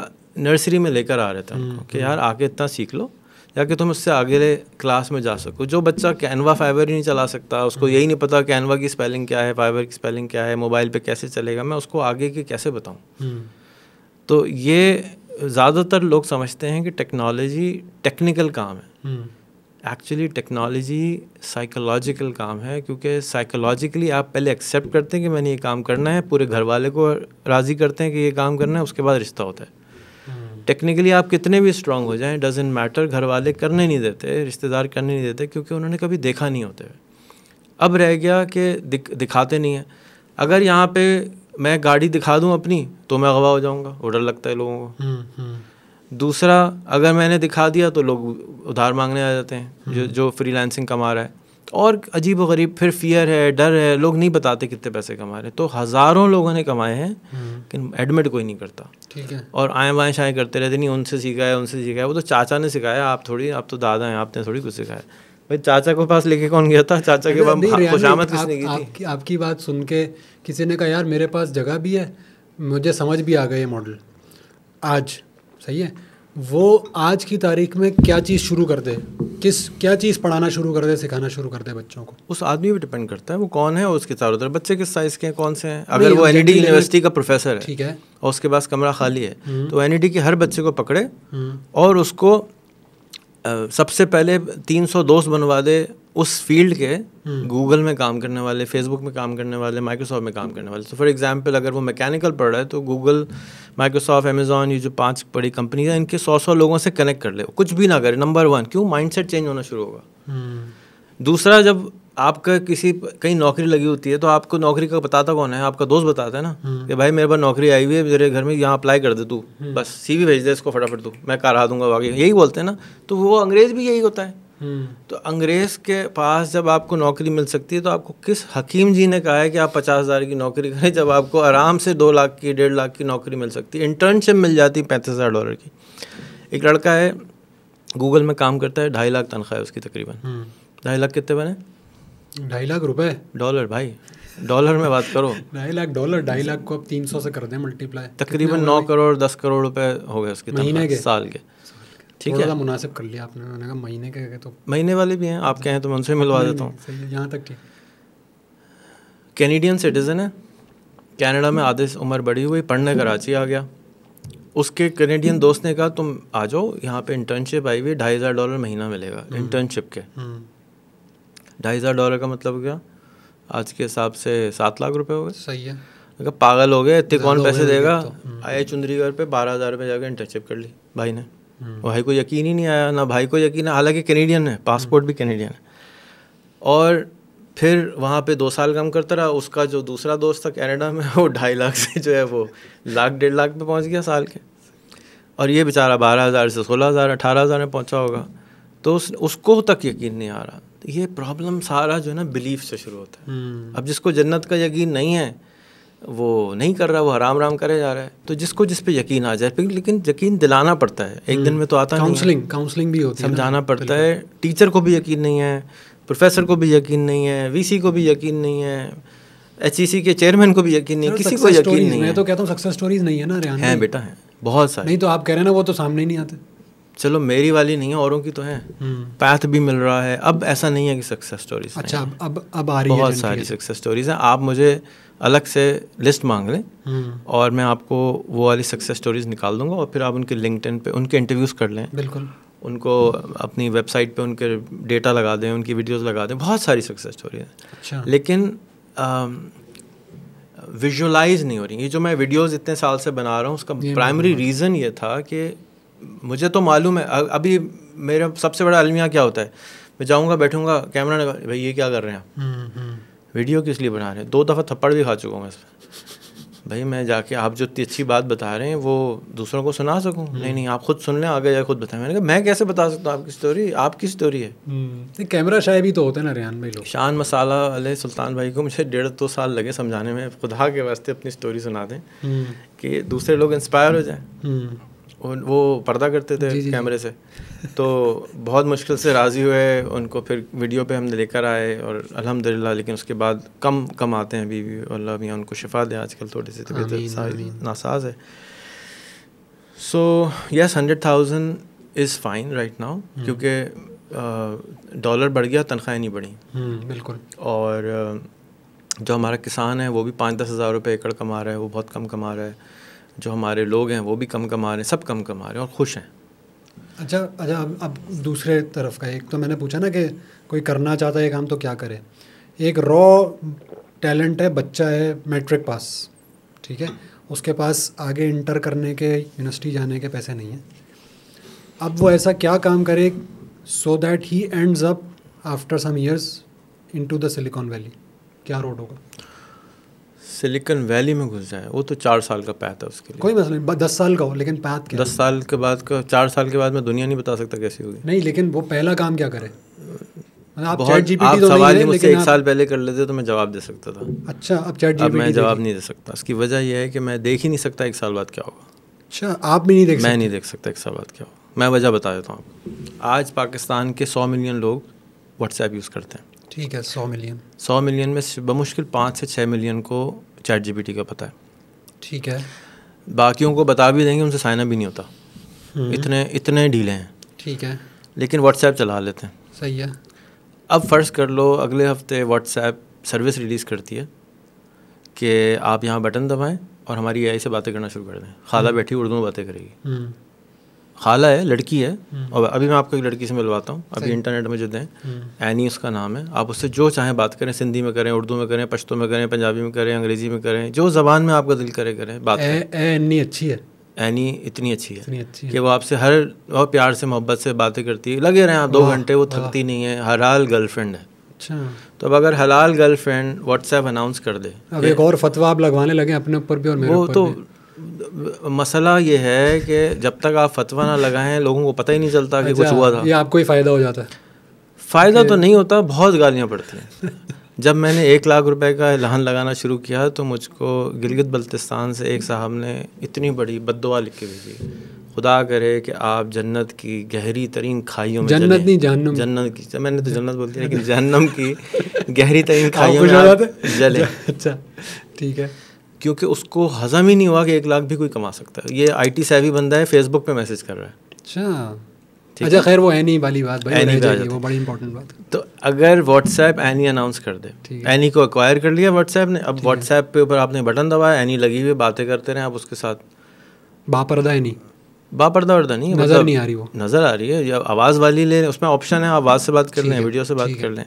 नर्सरी में लेकर आ रहे थे कि यार आगे इतना सीख लो कि तुम उससे आगे क्लास में जा सको जो बच्चा कैनवा फाइबर ही नहीं चला सकता उसको यही नहीं पता कैनवा की स्पेलिंग क्या है फाइबर की स्पेलिंग क्या है मोबाइल पे कैसे चलेगा मैं उसको आगे के कैसे बताऊँ तो ये ज़्यादातर लोग समझते हैं कि टेक्नोलॉजी टेक्निकल काम है एक्चुअली हम्म। टेक्नोलॉजी साइकोलॉजिकल काम है क्योंकि साइकोलॉजिकली आप पहले एक्सेप्ट करते हैं कि मैंने ये काम करना है पूरे घर वाले को राज़ी करते हैं कि ये काम करना है उसके बाद रिश्ता होता है टेक्निकली हम्म। आप कितने भी स्ट्रांग हो जाएं डजेंट मैटर घर वाले करने नहीं देते रिश्तेदार करने नहीं देते क्योंकि उन्होंने कभी देखा नहीं होते अब रह गया कि दिख, दिखाते नहीं हैं अगर यहाँ पे मैं गाड़ी दिखा दूं अपनी तो मैं अगवा हो जाऊंगा और डर लगता है लोगों को हम्म, हम्म। दूसरा अगर मैंने दिखा दिया तो लोग उधार मांगने आ जाते हैं हम्म। जो जो फ्रीलांसिंग कमा रहा है और अजीब व गरीब फिर फियर है डर है लोग नहीं बताते कितने पैसे कमा रहे तो हज़ारों लोगों ने कमाए हैं लेकिन एडमिट कोई नहीं करता ठीक है और आए बाएँ शाएँ करते रहते नहीं उनसे सीखा है उनसे सीखा है वो तो चाचा ने सिखाया आप थोड़ी आप तो दादा हैं आपने थोड़ी कुछ सिखाया भाई चाचा को पास लेके कौन गया था चाचा के पास आप, आपकी, आपकी बात सुन के किसी ने कहा यार मेरे पास जगह भी है मुझे समझ भी आ गया ये मॉडल आज सही है वो आज की तारीख में क्या चीज़ शुरू कर दे किस क्या चीज़ पढ़ाना शुरू कर दे सिखाना शुरू कर दे बच्चों को उस आदमी पे डिपेंड करता है वो कौन है उसके चारों तरफ बच्चे किस साइज़ के हैं कौन से हैं अगर वो एन यूनिवर्सिटी e का प्रोफेसर है ठीक है और उसके पास कमरा खाली है हम्म। तो एन e की हर बच्चे को पकड़े हम्म। और उसको सबसे पहले 300 दोस्त बनवा दे उस फील्ड के हम्म। गूगल में काम करने वाले फेसबुक में काम करने वाले माइक्रोसॉफ्ट में काम करने वाले तो फॉर एग्जांपल अगर वो मैकेनिकल पढ़ रहा है तो गूगल माइक्रोसॉफ्ट अमेजोन ये जो पांच बड़ी कंपनी है इनके सौ सौ लोगों से कनेक्ट कर ले कुछ भी ना करे नंबर वन क्यों माइंड चेंज होना शुरू होगा हम्म। दूसरा जब आपका किसी कहीं नौकरी लगी होती है तो आपको नौकरी का बताता कौन है आपका दोस्त बताता है ना हम्म। कि भाई मेरे पास नौकरी आई हुई है मेरे घर में यहाँ अप्लाई कर दे तू हम्म। बस सीवी भेज दे इसको फटाफट तू मैं करा दूंगा बाकी यही बोलते हैं ना तो वो अंग्रेज़ भी यही होता है हम्म। तो अंग्रेज़ के पास जब आपको नौकरी मिल सकती है तो आपको किस हकीम जी ने कहा है कि आप पचास हज़ार की नौकरी करें जब आपको आराम से दो लाख की डेढ़ लाख की नौकरी मिल सकती है इंटर्नशिप मिल जाती है पैंतीस हज़ार डॉलर की एक लड़का है गूगल में काम करता है ढाई लाख तनख्वाह है उसकी तकरीबन ढाई लाख कितने बने ढाई लाख रुपए डॉलर भाई डॉलर में बात करो ढाई लाख डॉलर ढाई लाख को अब तीन सौ से कर दें मल्टीप्लाई तकरीबन नौ करोड़ दस करोड़ रुपए हो गए उसके महीने के साल के ठीक है मुनासिब कर लिया आपने मैंने कहा महीने के तो महीने वाले भी हैं आपके हैं तो मैं उनसे मिलवा देता हूँ यहाँ तक ठीक कैनेडियन सिटीज़न है कैनेडा में आधे उम्र बड़ी हुई पढ़ने कराची आ गया उसके कैनेडियन दोस्त ने कहा तुम आ जाओ यहाँ पे इंटर्नशिप आई हुई ढाई हज़ार डॉलर महीना मिलेगा इंटर्नशिप हम्म। के हम्म। ढाई हज़ार डॉलर का मतलब क्या आज के हिसाब से सात लाख रुपए हो गए सही है अगर पागल हो गए इतने कौन पैसे तो देगा तो, हम्म। आए चुंदरीगढ़ पे बारह हज़ार रुपये जाकर इंटरशिप कर ली भाई ने हम्म। भाई को यकीन ही नहीं आया ना भाई को यकीन है हालांकि कैनेडियन है पासपोर्ट भी कैनेडियन है और फिर वहाँ पे दो साल काम करता रहा उसका जो दूसरा दोस्त था कनाडा में वो ढाई लाख से जो है वो लाख डेढ़ लाख पे पहुँच गया साल के और ये बेचारा बारह हज़ार से सोलह हज़ार अठारह हज़ार में पहुँचा होगा तो उस उसको तक यकीन नहीं आ रहा तो ये प्रॉब्लम सारा जो है ना बिलीफ से शुरू होता है हम्म। अब जिसको जन्नत का यकीन नहीं है वो नहीं कर रहा वो हराम राम करे जा रहा है तो जिसको जिस पे यकीन आ जाए लेकिन यकीन दिलाना पड़ता है एक दिन हम्म। में तो आता काउंसलिंग काउंसलिंग भी होती समझाना पड़ता है टीचर को भी यकीन नहीं है प्रोफेसर को भी यकीन नहीं है वीसी को भी यकीन नहीं है एच e के चेयरमैन को भी यकीन नहीं किसी को यकीन नहीं है तो कहता हूँ सक्सेस स्टोरीज नहीं है ना हैं बेटा हैं बहुत सारे नहीं तो आप कह रहे हैं ना वो तो सामने नहीं आते चलो मेरी वाली नहीं है औरों की तो है पैथ हम्म। भी मिल रहा है अब ऐसा नहीं है कि सक्सेस स्टोरीज अच्छा अब अब अब आ रही बहुत सारी सक्सेस स्टोरीज हैं आप मुझे अलग से लिस्ट मांग लें हम्म। और मैं आपको वो वाली सक्सेस स्टोरीज निकाल दूंगा और फिर आप उनके लिंकड पे उनके इंटरव्यूज़ कर लें बिल्कुल उनको अपनी वेबसाइट पे उनके डेटा लगा दें उनकी वीडियोस लगा दें बहुत सारी सक्सेस स्टोरी हैं अच्छा। लेकिन विजुअलाइज नहीं हो रही ये जो मैं वीडियोस इतने साल से बना रहा हूँ उसका प्राइमरी रीज़न ये था कि मुझे तो मालूम है अभी मेरा सबसे बड़ा अलमिया क्या होता है मैं जाऊँगा बैठूंगा कैमरा ने भाई ये क्या कर रहे हैं वीडियो हम्म, हम्म। किस लिए बना रहे हैं दो दफ़ा थप्पड़ भी खा चुका हूँ मैं इस पर भाई मैं जाके आप जो इतनी अच्छी बात बता रहे हैं वो दूसरों को सुना सकूँ हम्म। नहीं नहीं आप खुद सुन लें आगे जाए खुद बताएं मैंने कहा मैं कैसे बता सकता हूँ आपकी स्टोरी आपकी स्टोरी है कैमरा शायद भी तो होता है ना रेहान भाई लोग शान मसाला अले सुल्तान भाई को मुझे डेढ़ दो साल लगे समझाने में खुदा के वास्ते अपनी स्टोरी सुना दें कि दूसरे लोग इंस्पायर हो जाए वो पर्दा करते थे जी, जी, कैमरे से तो बहुत मुश्किल से राज़ी हुए उनको फिर वीडियो पे हमने लेकर आए और अल्हम्दुलिल्लाह लेकिन उसके बाद कम कम आते हैं अभी भी अल्लाह भी उनको शिफा दे आजकल थोड़ी सी तबीयत नासाज है so yes hundred thousand is fine right now क्योंकि डॉलर बढ़ गया तनख्वाहें नहीं बढ़ी हम्म, बिल्कुल और जो हमारा किसान है वो भी पाँच दस हज़ार रुपये एकड़ कमा रहा है वो बहुत कम कमा रहा है जो हमारे लोग हैं वो भी कम कमा रहे हैं सब कम कमा रहे हैं और खुश हैं अच्छा अच्छा अब अब दूसरे तरफ का एक तो मैंने पूछा ना कि कोई करना चाहता है काम तो क्या करे एक रॉ टैलेंट है बच्चा है मैट्रिक पास ठीक है उसके पास आगे इंटर करने के यूनिवर्सिटी जाने के पैसे नहीं हैं अब वो ऐसा क्या काम करे so that he ends up after some years into the Silicon Valley क्या रोड होगा सिलिकन वैली में घुस जाए वो तो चार साल का पैथ है उसके लिए कोई मसला नहीं दस साल का हो लेकिन पैथ क्या दस साल के बाद का चार साल के बाद मैं दुनिया नहीं बता सकता कैसी होगी नहीं लेकिन वो पहला काम क्या करे मतलब आप आप तो सवाल ही मुझसे एक आप... साल पहले कर लेते तो मैं जवाब दे सकता था अच्छा अब चैट जीपीटी मैं जवाब नहीं दे सकता उसकी वजह यह है कि मैं देख ही नहीं सकता एक साल बाद क्या होगा अच्छा आप भी नहीं देख मैं नहीं देख सकता एक साल बाद क्या होगा मैं वजह बता देता हूँ आज पाकिस्तान के सौ मिलियन लोग व्हाट्सएप यूज़ करते हैं ठीक है सौ मिलियन सौ मिलियन में बमुश्किल पाँच से छः मिलियन को चैट जी का पता है ठीक है बाकियों को बता भी देंगे उनसे साइन भी नहीं होता हम्म। इतने इतने ढीले हैं ठीक है लेकिन व्हाट्सएप चला लेते हैं सही है अब फ़र्ज कर लो अगले हफ्ते व्हाट्सएप सर्विस रिलीज़ करती है कि आप यहाँ बटन दबाएं और हमारी ए से बातें करना शुरू कर दें खाला हम्म। बैठी उर्दू में बातें करेगी हम्म। खाला है लड़की है हम्म। और अभी मैं आपको एक लड़की से मिलवाता हूँ अभी इंटरनेट में जो दें एनी हम्म। उसका नाम है आप उससे जो चाहें बात करें सिंधी में करें उर्दू में करें पश्तो में करें पंजाबी में करें अंग्रेजी में करें जो जबान में आपका दिल करे करें बात एनी अच्छी है एनी इतनी अच्छी है, कि वो आपसे हर बहुत प्यार से मोहब्बत से बातें करती है लगे रहे आप दो घंटे वो थकती नहीं है हराल गर्लफ्रेंड है अच्छा तो अब अगर हलाल गर्लफ्रेंड व्हाट्सएप अनाउंस कर दे अब एक और फतवा आप लगवाने लगे अपने ऊपर भी और मेरे वो तो मसला ये है कि जब तक आप फतवा ना लगाएं लोगों को पता ही नहीं चलता कि कुछ अच्छा, हुआ था ये आपको ही फ़ायदा हो जाता है फ़ायदा तो नहीं होता बहुत गालियाँ पड़ती हैं जब मैंने एक लाख रुपए का लहन लगाना शुरू किया तो मुझको गिलगित बल्तिस्तान से एक साहब ने इतनी बड़ी बददुआ लिख के भेजी खुदा करे कि आप जन्नत की गहरी तरीन खाइयों में जन्नत नहीं जहन्नम जन्नत की तो मैंने तो जन्नत बोलती है लेकिन जहन्नम की गहरी तरीन खाइयों में जले अच्छा ठीक है क्योंकि उसको हजम ही नहीं हुआ कि एक लाख भी कोई कमा सकता है ये आई टी सैवी बंदा है फेसबुक पे मैसेज कर रहा है अच्छा अच्छा खैर वो एनी वाली बात भाई एनी जाएगी वो बड़ी इंपॉर्टेंट बात तो अगर व्हाट्सएप एनी अनाउंस कर दे एनी को एक्वायर कर लिया व्हाट्सएप ने अब व्हाट्सएप पे ऊपर आपने बटन दबाया एनी लगी हुई बातें करते रहे आप उसके साथ बापरदा एनी बापरदा वर्दा नहीं नज़र मतलब नहीं आ रही वो नज़र आ रही है या आवाज़ वाली ले उसमें ऑप्शन है आवाज़ से बात कर लें वीडियो से बात कर लें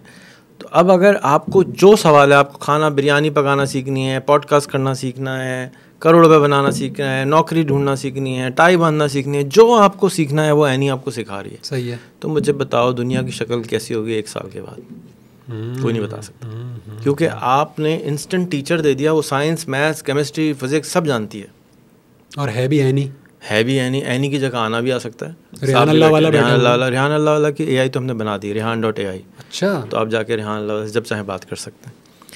तो अब अगर आपको जो सवाल है आपको खाना बिरयानी पकाना सीखनी है पॉडकास्ट करना सीखना है करोड़ रुपये बनाना सीखना है नौकरी ढूंढना सीखनी है टाई बांधना सीखनी है जो आपको सीखना है वो एनी आपको सिखा रही है सही है तो मुझे बताओ दुनिया की शक्ल कैसी होगी एक साल के बाद हम्म, कोई नहीं बता सकता हम्म, हम्म, क्योंकि आपने इंस्टेंट टीचर दे दिया वो साइंस मैथ्स केमिस्ट्री फिजिक्स सब जानती है और है भी एनी है भी एनी एनी की जगह आना भी आ सकता है रिहान अल्लाह वाला रिहान अल्लाह वाला अल्लाह की ए तो हमने बना दी रिहान डॉट ए आई अच्छा तो आप जाकर यहाँ जब चाहे बात कर सकते हैं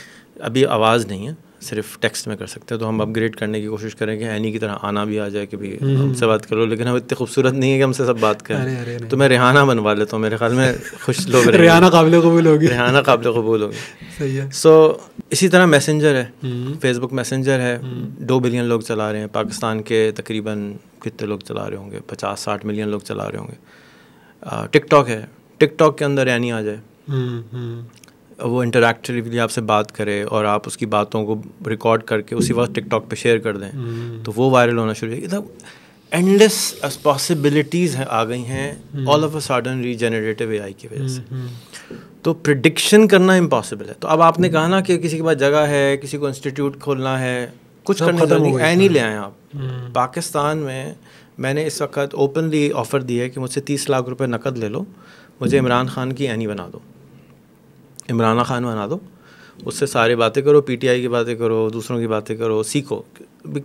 अभी आवाज़ नहीं है सिर्फ टेक्स्ट में कर सकते हैं तो हम अपग्रेड करने की कोशिश करेंगे एनी की तरह आना भी आ जाए कि भाई हम्म। हमसे बात करो लेकिन हम इतनी खूबसूरत नहीं है कि हमसे सब बात करें अरे, अरे, अरे, तो मैं रिहाना बनवा लेता हूँ मेरे ख्याल में खुश लोग रिहाना काबिल कबूल होगी रिहाना काबिल कबूल होगी सही है सो so, इसी तरह मैसेंजर है फेसबुक हम्म। मैसेंजर है हम्म। दो बिलियन लोग चला रहे हैं पाकिस्तान के तकरीबन कितने लोग चला रहे होंगे पचास साठ मिलियन लोग चला रहे होंगे टिकटॉक है टिकटॉक के अंदर ऐनी आ जाए हम्म, हम्म। वो इंटरेक्टिवली आपसे बात करे और आप उसकी बातों को रिकॉर्ड करके उसी वक्त टिकटॉक पे शेयर कर दें हम्म। तो वो वायरल होना शुरू हो एंडलेस पॉसिबिलिटीज़ हैं आ गई हैं all of a sudden regenerative A की वजह से तो प्रिडिक्शन करना इम्पॉसिबल है तो अब आपने कहा ना कि किसी के पास जगह है किसी को इंस्टीट्यूट खोलना है कुछ करने का नहीं ऐ नहीं ले आए आप पाकिस्तान में मैंने इस वक्त ओपनली ऑफ़र दी है कि मुझसे तीस लाख रुपए नकद ले लो मुझे इमरान खान की एनी बना दो इमराना खान बना दो उससे सारे बातें करो पीटीआई की बातें करो दूसरों की बातें करो सीखो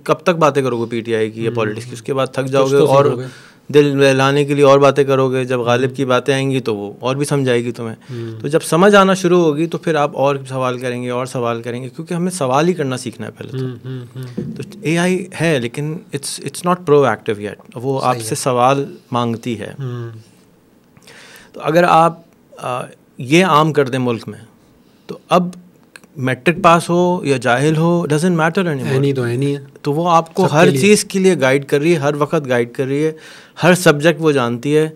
कब तक बातें करोगे पीटीआई की या हम्म, पॉलिटिक्स की हम्म। उसके बाद थक तो जाओगे तो और दिल बहलाने के लिए और बातें करोगे जब हम्म। गालिब की बातें आएंगी तो वो और भी समझाएगी तुम्हें तो जब समझ आना शुरू होगी तो फिर आप और सवाल करेंगे और सवाल करेंगे क्योंकि हमें सवाल ही करना सीखना है पहले तो तो ए आई है लेकिन it's it's not proactive yet वो आपसे सवाल मांगती है तो अगर आप ये आम कर दें मुल्क में तो अब मैट्रिक पास हो या जाहिल हो डजेंट मैटर नहीं तो है नहीं है तो वो आपको हर चीज़ के लिए गाइड कर रही है हर वक्त गाइड कर रही है हर सब्जेक्ट वो जानती है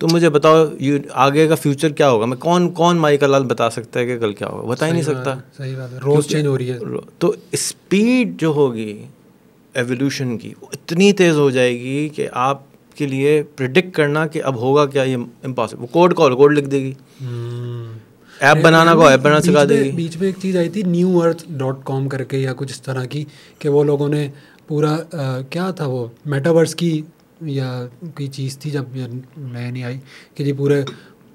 तो मुझे बताओ यू आगे का फ्यूचर क्या होगा मैं कौन कौन माई का लाल बता सकता है कि कल क्या होगा बता ही नहीं सकता सही बात है रोज़ चेंज हो रही है तो स्पीड जो होगी एवोल्यूशन की वो इतनी तेज़ हो जाएगी कि आपके लिए प्रिडिक्ट करना कि अब होगा क्या ये इम्पॉसिबल कोड कॉल कोड लिख देगी हम्म। ऐप बनाना को ऐप बना सिखा देगी बीच में एक चीज़ आई थी न्यू अर्थ डॉट कॉम करके या कुछ इस तरह की कि वो लोगों ने पूरा आ, क्या था वो मेटावर्स की या कोई चीज़ थी जब मैं नहीं आई कि जी पूरे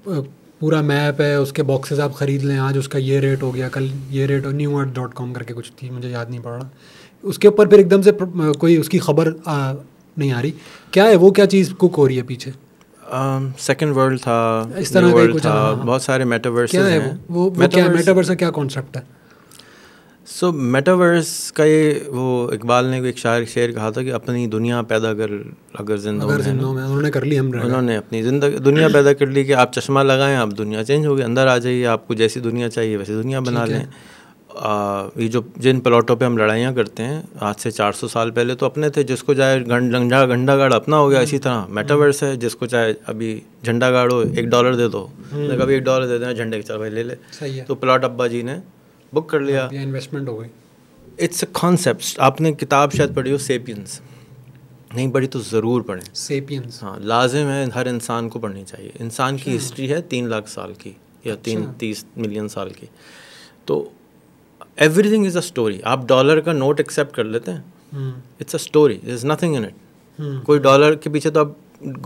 पूरा मैप है उसके बॉक्सेस आप ख़रीद लें आज उसका ये रेट हो गया कल ये रेट हो न्यू अर्थ डॉट कॉम करके कुछ थी मुझे याद नहीं पड़ रहा उसके ऊपर फिर एकदम से कोई उसकी खबर नहीं आ रही क्या है वो क्या चीज़ कुक हो रही है पीछे सेकंड वर्ल्ड था इस तरह का था हाँ, हाँ, बहुत सारे मेटावर्स क्या है वो, वो, वो क्या मेटावर्स का क्या कॉन्सेप्ट है सो so, मेटावर्स का ये वो इकबाल ने एक शायर शेर कहा था कि अपनी दुनिया पैदा कर अगर जिंदा अगर जिंदा में उन्होंने कर ली हम उन्होंने अपनी जिंदगी दुनिया पैदा कर ली कि आप चश्मा लगाएं आप दुनिया चेंज होगी अंदर आ जाइए आपको जैसी दुनिया चाहिए वैसी दुनिया बना लें ये जो जिन प्लॉटों पे हम लड़ाइयाँ करते हैं आज से 400 साल पहले तो अपने थे जिसको चाहे गंडा गंडागाड़ अपना हो गया इसी तरह मेटावर्स हम्म। है जिसको चाहे अभी झंडा गाड़ो हो एक डॉलर दे दो हम्म। कभी एक डॉलर दे देना झंडे के चल भाई ले ले सही है तो प्लॉट अब्बा जी ने बुक कर लिया इन्वेस्टमेंट हो गई इट्स अ कॉन्सेप्ट आपने किताब शायद पढ़ी हो सेपियंस नहीं पढ़ी तो ज़रूर पढ़ें सेपियंस हाँ लाजिम है हर इंसान को पढ़नी चाहिए इंसान की हिस्ट्री अच्छा। है तीन लाख साल की या अच्छा। तीन तीस मिलियन साल की तो एवरीथिंग इज अ स्टोरी आप डॉलर का नोट एक्सेप्ट कर लेते हैं it's a story is nothing in it कोई डॉलर के पीछे तो अब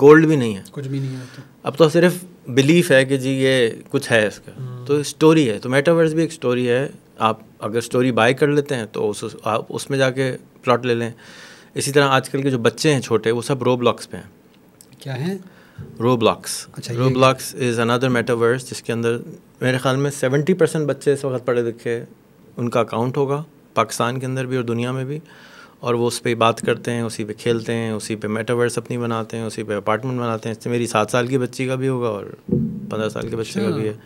गोल्ड भी नहीं है कुछ भी नहीं है तो। अब तो सिर्फ बिलीफ है कि जी ये कुछ है इसका hmm. तो स्टोरी है तो मेटावर्स भी एक स्टोरी है आप अगर स्टोरी बाय कर लेते हैं तो उस आप उसमें जाके प्लॉट ले लें इसी तरह आजकल के जो बच्चे हैं छोटे वो सब रो ब्लॉक्स पे हैं क्या है रो ब्लॉक्स अच्छा, Roblox is another metaverse जिसके अंदर मेरे ख्याल में सेवेंटी परसेंट बच्चे इस वक्त पढ़े लिखे उनका अकाउंट होगा पाकिस्तान के अंदर भी और दुनिया में भी और वो उस पर बात करते हैं उसी पे खेलते हैं उसी पे मेटावर्स अपनी बनाते हैं उसी पे अपार्टमेंट बनाते हैं इससे मेरी सात साल की बच्ची का भी होगा और पंद्रह साल के बच्चे का अच्छा। भी है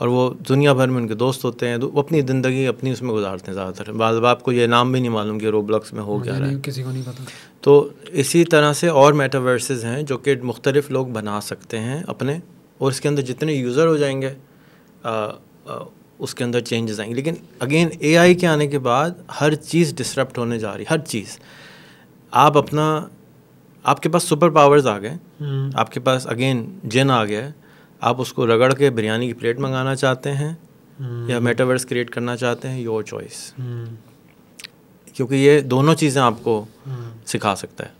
और वो दुनिया भर में उनके दोस्त होते हैं तो वो अपनी ज़िंदगी अपनी उसमें गुजारते हैं ज़्यादातर बाल बाप को ये नाम भी नहीं मालूम कि रोब्लॉक्स में हो हाँ, क्या रहा है किसी को नहीं पता तो इसी तरह से और मेटावर्सेज हैं जो कि मुख्तलिफ लोग बना सकते हैं अपने और इसके अंदर जितने यूज़र हो जाएंगे उसके अंदर चेंजेस आएंगे लेकिन अगेन एआई के आने के बाद हर चीज़ डिसरप्ट होने जा रही हर चीज़ आप अपना आपके पास सुपर पावर्स आ गए हम्म। आपके पास अगेन जिन आ गया आप उसको रगड़ के बिरयानी की प्लेट मंगाना चाहते हैं हम्म। या मेटावर्स क्रिएट करना चाहते हैं योर चॉइस हम्म। क्योंकि ये दोनों चीज़ें आपको सिखा सकता है